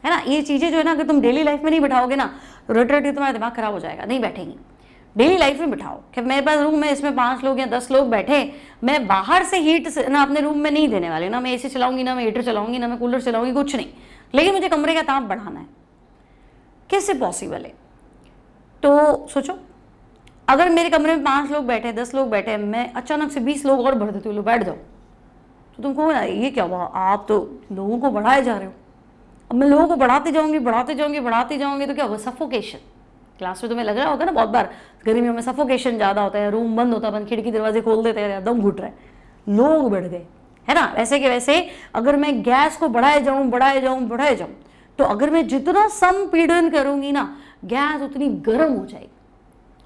है ना ये चीज़ें जो है ना अगर तुम डेली लाइफ में नहीं बैठाओगे ना रट रटी तुम्हारा दिमाग खराब हो जाएगा नहीं बैठेंगी डेली लाइफ में बिठाओ कि मेरे पास रूम है इसमें पाँच लोग या दस लोग बैठे मैं बाहर से हीट से ना अपने रूम में नहीं देने वाली ना मैं एसी चलाऊंगी ना मैं हीटर चलाऊंगी ना मैं कूलर चलाऊंगी कुछ नहीं लेकिन मुझे कमरे का ताप बढ़ाना है कैसे पॉसिबल है तो सोचो अगर मेरे कमरे में पाँच लोग बैठे दस लोग बैठे मैं अचानक से बीस लोग और बढ़ देती हूँ बैठ जाओ तो तुमको ना ये क्या हुआ आप तो लोगों को बढ़ाए जा रहे हो अब मैं लोगों को बढ़ाते जाऊंगी बढ़ाते जाऊंगी बढ़ाते जाऊंगी तो क्या होगा सफोकेशन क्लास में तुम्हें तो लग रहा होगा ना बहुत बार गर्मियों में सफोकेशन ज़्यादा होता है रूम बंद होता है खिड़की दरवाजे खोल देते हैं एकदम घुट रहे लोग बढ़ गए है ना वैसे के वैसे अगर मैं गैस को बढ़ाए जाऊँ बढ़ाए जाऊँ बढ़ाए जाऊँ तो अगर मैं जितना संपीड़न करूंगी ना गैस उतनी गर्म हो जाएगी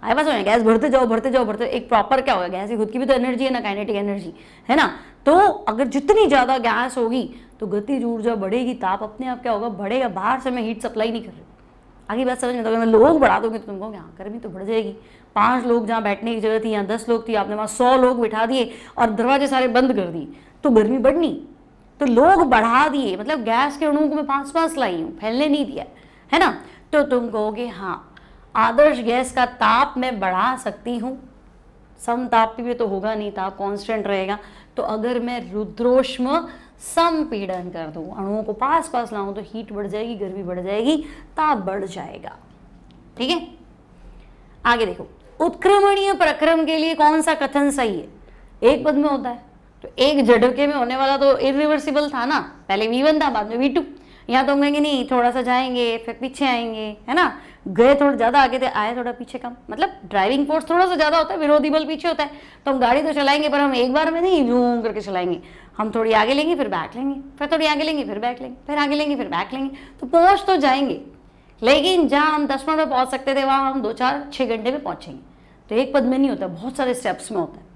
आए बस गैस भरते जाओ भरते जाओ भरते एक प्रॉपर क्या होगा गैस की खुद की भी तो एनर्जी है ना काइनेटिक एनर्जी है ना तो अगर जितनी ज़्यादा गैस होगी तो गतिज ऊर्जा बढ़ेगी ताप अपने आप क्या होगा बढ़ेगा बाहर से मैं हीट सप्लाई नहीं कर रही आगे बात समझ में तो मैं लोग बढ़ा दूंगी तो तुमको यहाँ गर्मी तो बढ़ जाएगी पाँच लोग जहाँ बैठने की जगह थी यहाँ दस लोग थी आपने वहाँ सौ लोग बिठा दिए और दरवाजे सारे बंद कर दिए तो गर्मी बढ़नी तो लोग बढ़ा दिए मतलब गैस के अणुओं को मैं पास पास लाई हूँ फैलने नहीं दिया है ना तो तुम कहोगे हाँ आदर्श गैस का ताप मैं बढ़ा सकती हूँ सम ताप भी तो होगा नहीं ताप कांस्टेंट रहेगा तो अगर मैं रुद्रोष्म संपीड़न कर दूँ अणुओं को पास पास लाऊं तो हीट बढ़ जाएगी गर्मी बढ़ जाएगी ताप बढ़ जाएगा ठीक है आगे देखो उत्क्रमणीय प्रक्रम के लिए कौन सा कथन सही है एक पद में होता है तो एक झटके में होने वाला तो इरिवर्सिबल था ना पहले वी था बाद में वी यहाँ तो हम कहेंगे नहीं थोड़ा सा जाएंगे फिर पीछे आएंगे है ना गए थोड़ा ज़्यादा आगे थे आए थोड़ा पीछे कम मतलब ड्राइविंग फोर्स थोड़ा सा ज़्यादा होता है विरोधी बल पीछे होता है तो हम गाड़ी तो चलाएंगे पर हम एक बार में नहीं झूम करके चलाएंगे हम थोड़ी आगे लेंगे फिर बैक लेंगे फिर थोड़ी आगे लेंगे फिर बैक लेंगे फिर आगे लेंगे फिर बैक लेंगे तो पहुँच तो जाएंगे लेकिन जहाँ हम दस मिनट में पहुँच सकते थे वहाँ हम दो चार छः घंटे में पहुँचेंगे तो एक पद में नहीं होता बहुत सारे स्टेप्स में होता है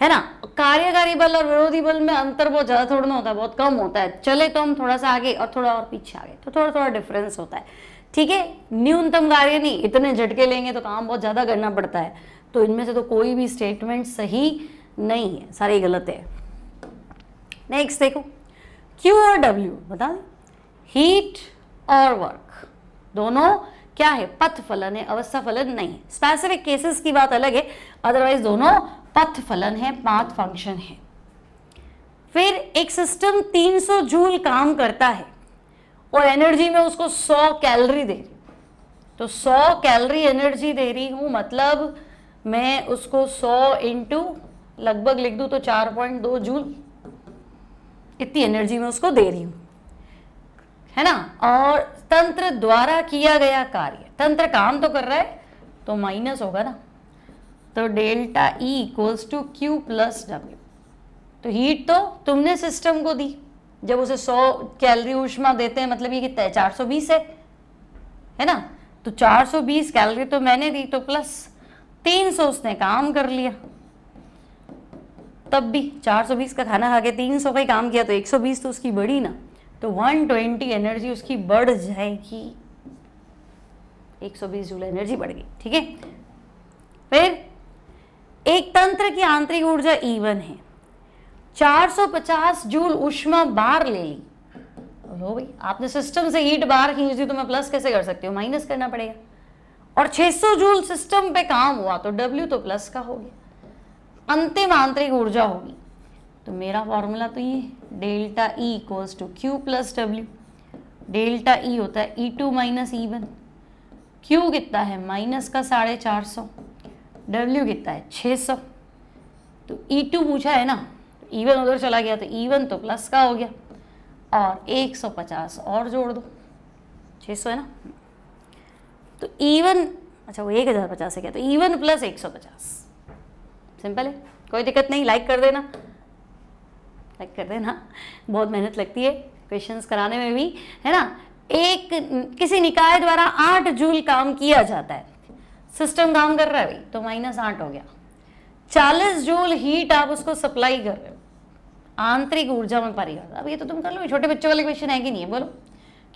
है ना कार्यकारी बल और विरोधी बल में अंतर बहुत ज़्यादा थोड़ा ना होता है बहुत कम होता है चले तो हम थोड़ा सा आगे और थोड़ा और पीछे आगे तो थोड़ा थोड़ा डिफरेंस होता है ठीक है न्यूनतम कार्य नहीं इतने झटके लेंगे तो काम बहुत ज़्यादा करना पड़ता है तो इनमें से तो कोई भी स्टेटमेंट सही नहीं है सारे गलत है नेक्स्ट देखो क्यू और डब्ल्यू बता दें हीट और वर्क दोनों क्या है पथ फलन है अवस्था फलन नहीं है स्पेसिफिक केसेस की बात अलग है अदरवाइज दोनों पथ फलन है पांच फंक्शन है फिर एक सिस्टम 300 जूल काम करता है और एनर्जी में उसको 100 कैलोरी दे रही तो 100 कैलोरी एनर्जी दे रही हूं मतलब मैं उसको 100 इंटू लगभग लिख दू तो 4.2 जूल इतनी एनर्जी में उसको दे रही हूं है ना और तंत्र द्वारा किया गया कार्य तंत्र काम तो कर रहा है तो माइनस होगा ना तो delta E equals to Q plus W तो हीट तो तुमने सिस्टम को दी जब उसे 100 कैलोरी ऊष्मा देते हैं मतलब ये कितना है 420 है है ना तो 420 कैलोरी तो मैंने दी तो प्लस 300 उसने काम कर लिया तब भी 420 का खाना खा के 300 का ही काम किया तो 120 तो उसकी बढ़ी ना तो 120 एनर्जी उसकी बढ़ जाएगी 120 जूल एनर्जी बढ़ गई ठीक है फिर एक तंत्र की आंतरिक ऊर्जा E1 है 450 जूल उष्मा बार ले ली लो भाई आपने सिस्टम से हीट बार खींच दी तो मैं प्लस कैसे कर सकती हूँ माइनस करना पड़ेगा और 600 जूल सिस्टम पे काम हुआ तो W तो प्लस का हो गया अंतिम आंतरिक ऊर्जा होगी तो मेरा फॉर्मूला तो ये delta E equals to Q plus W delta E होता है E2 to minus E one कितना है माइनस का साढ़े चार सौ डब्ल्यू कितना है छः सौ तो ई e टू पूछा है ना तो ईवन e उधर चला गया तो ईवन e तो प्लस का हो गया और एक सौ पचास और जोड़ दो छः सौ है ना तो ईवन अच्छा वो एक हज़ार पचास है क्या तो ईवन प्लस एक सौ पचास सिंपल है कोई दिक्कत नहीं लाइक कर देना लाइक कर देना बहुत मेहनत लगती है क्वेश्चंस कराने में भी है ना एक किसी निकाय द्वारा आठ जूल काम किया जाता है सिस्टम काम कर रहा है भाई तो माइनस आठ हो गया चालीस जूल हीट आप उसको सप्लाई कर रहे हो आंतरिक ऊर्जा में परिवर्तन अब ये तो तुम कर लो छोटे बच्चों वाले क्वेश्चन है कि नहीं है बोलो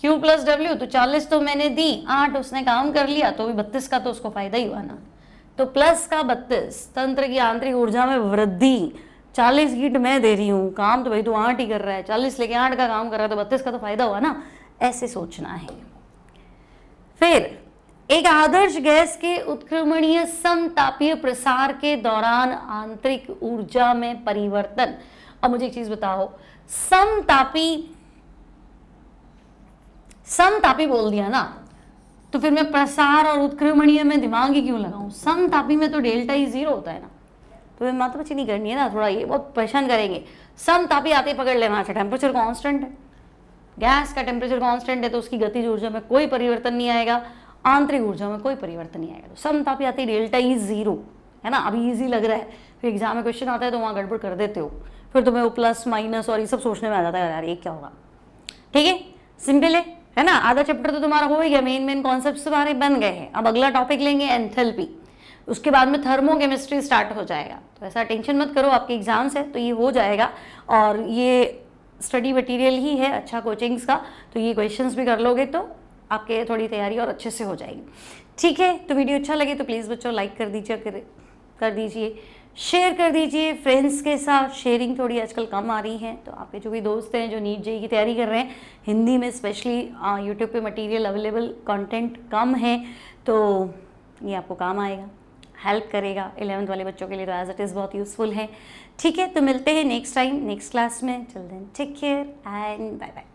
Q प्लस डब्ल्यू तो चालीस तो मैंने दी आठ उसने काम कर लिया तो भी बत्तीस का तो उसको फायदा ही हुआ ना तो प्लस का बत्तीस तंत्र की आंतरिक ऊर्जा में वृद्धि चालीस हीट मैं दे रही हूँ काम तो भाई तू तो आठ ही कर रहा है चालीस लेके आठ का काम कर रहा है तो बत्तीस का तो फायदा हुआ ना ऐसे सोचना है फिर एक आदर्श गैस के उत्क्रमणीय समतापीय प्रसार के दौरान आंतरिक ऊर्जा में परिवर्तन अब मुझे एक चीज बताओ समतापी समतापी बोल दिया ना तो फिर मैं प्रसार और उत्क्रमणीय में दिमाग ही क्यों लगाऊं समतापी में तो डेल्टा ही e जीरो होता है ना तो हमें मात्रा तो नहीं करनी है ना थोड़ा ये बहुत परेशान करेंगे समतापी आते पकड़ लेना अच्छा टेम्परेचर कॉन्स्टेंट है गैस का टेम्परेचर कॉन्स्टेंट है तो उसकी गतिज ऊर्जा में कोई परिवर्तन नहीं आएगा आंतरिक ऊर्जा में कोई परिवर्तन नहीं आएगा तो समतापी आती है डेल्टा ई e जीरो है ना अभी ईजी लग रहा है फिर एग्जाम में क्वेश्चन आता है तो वहाँ गड़बड़ कर देते हो फिर तुम्हें वो प्लस माइनस और ये सब सोचने में आ जाता है यार ये क्या होगा ठीक है सिंपल है है ना आधा चैप्टर तो तुम्हारा हो ही गया मेन मेन कॉन्सेप्ट तुम्हारे बन गए हैं अब अगला टॉपिक लेंगे एंथेल्पी उसके बाद में थर्मोकेमिस्ट्री स्टार्ट हो जाएगा तो ऐसा टेंशन मत करो आपके एग्जाम्स है तो ये हो जाएगा और ये स्टडी मटेरियल ही है अच्छा कोचिंग्स का तो ये क्वेश्चंस भी कर लोगे तो आपके थोड़ी तैयारी और अच्छे से हो जाएगी ठीक है तो वीडियो अच्छा लगे तो प्लीज़ बच्चों लाइक कर दीजिए कर, कर दीजिए शेयर कर दीजिए फ्रेंड्स के साथ शेयरिंग थोड़ी आजकल कम आ रही है तो आपके जो भी दोस्त हैं जो नीट जे की तैयारी कर रहे हैं हिंदी में स्पेशली यूट्यूब पे मटेरियल अवेलेबल कंटेंट कम है तो ये आपको काम आएगा हेल्प करेगा एलेवंथ वाले बच्चों के लिए तो एज इट इज़ बहुत यूज़फुल है ठीक है तो मिलते हैं नेक्स्ट टाइम नेक्स्ट क्लास में चल then take care and bye bye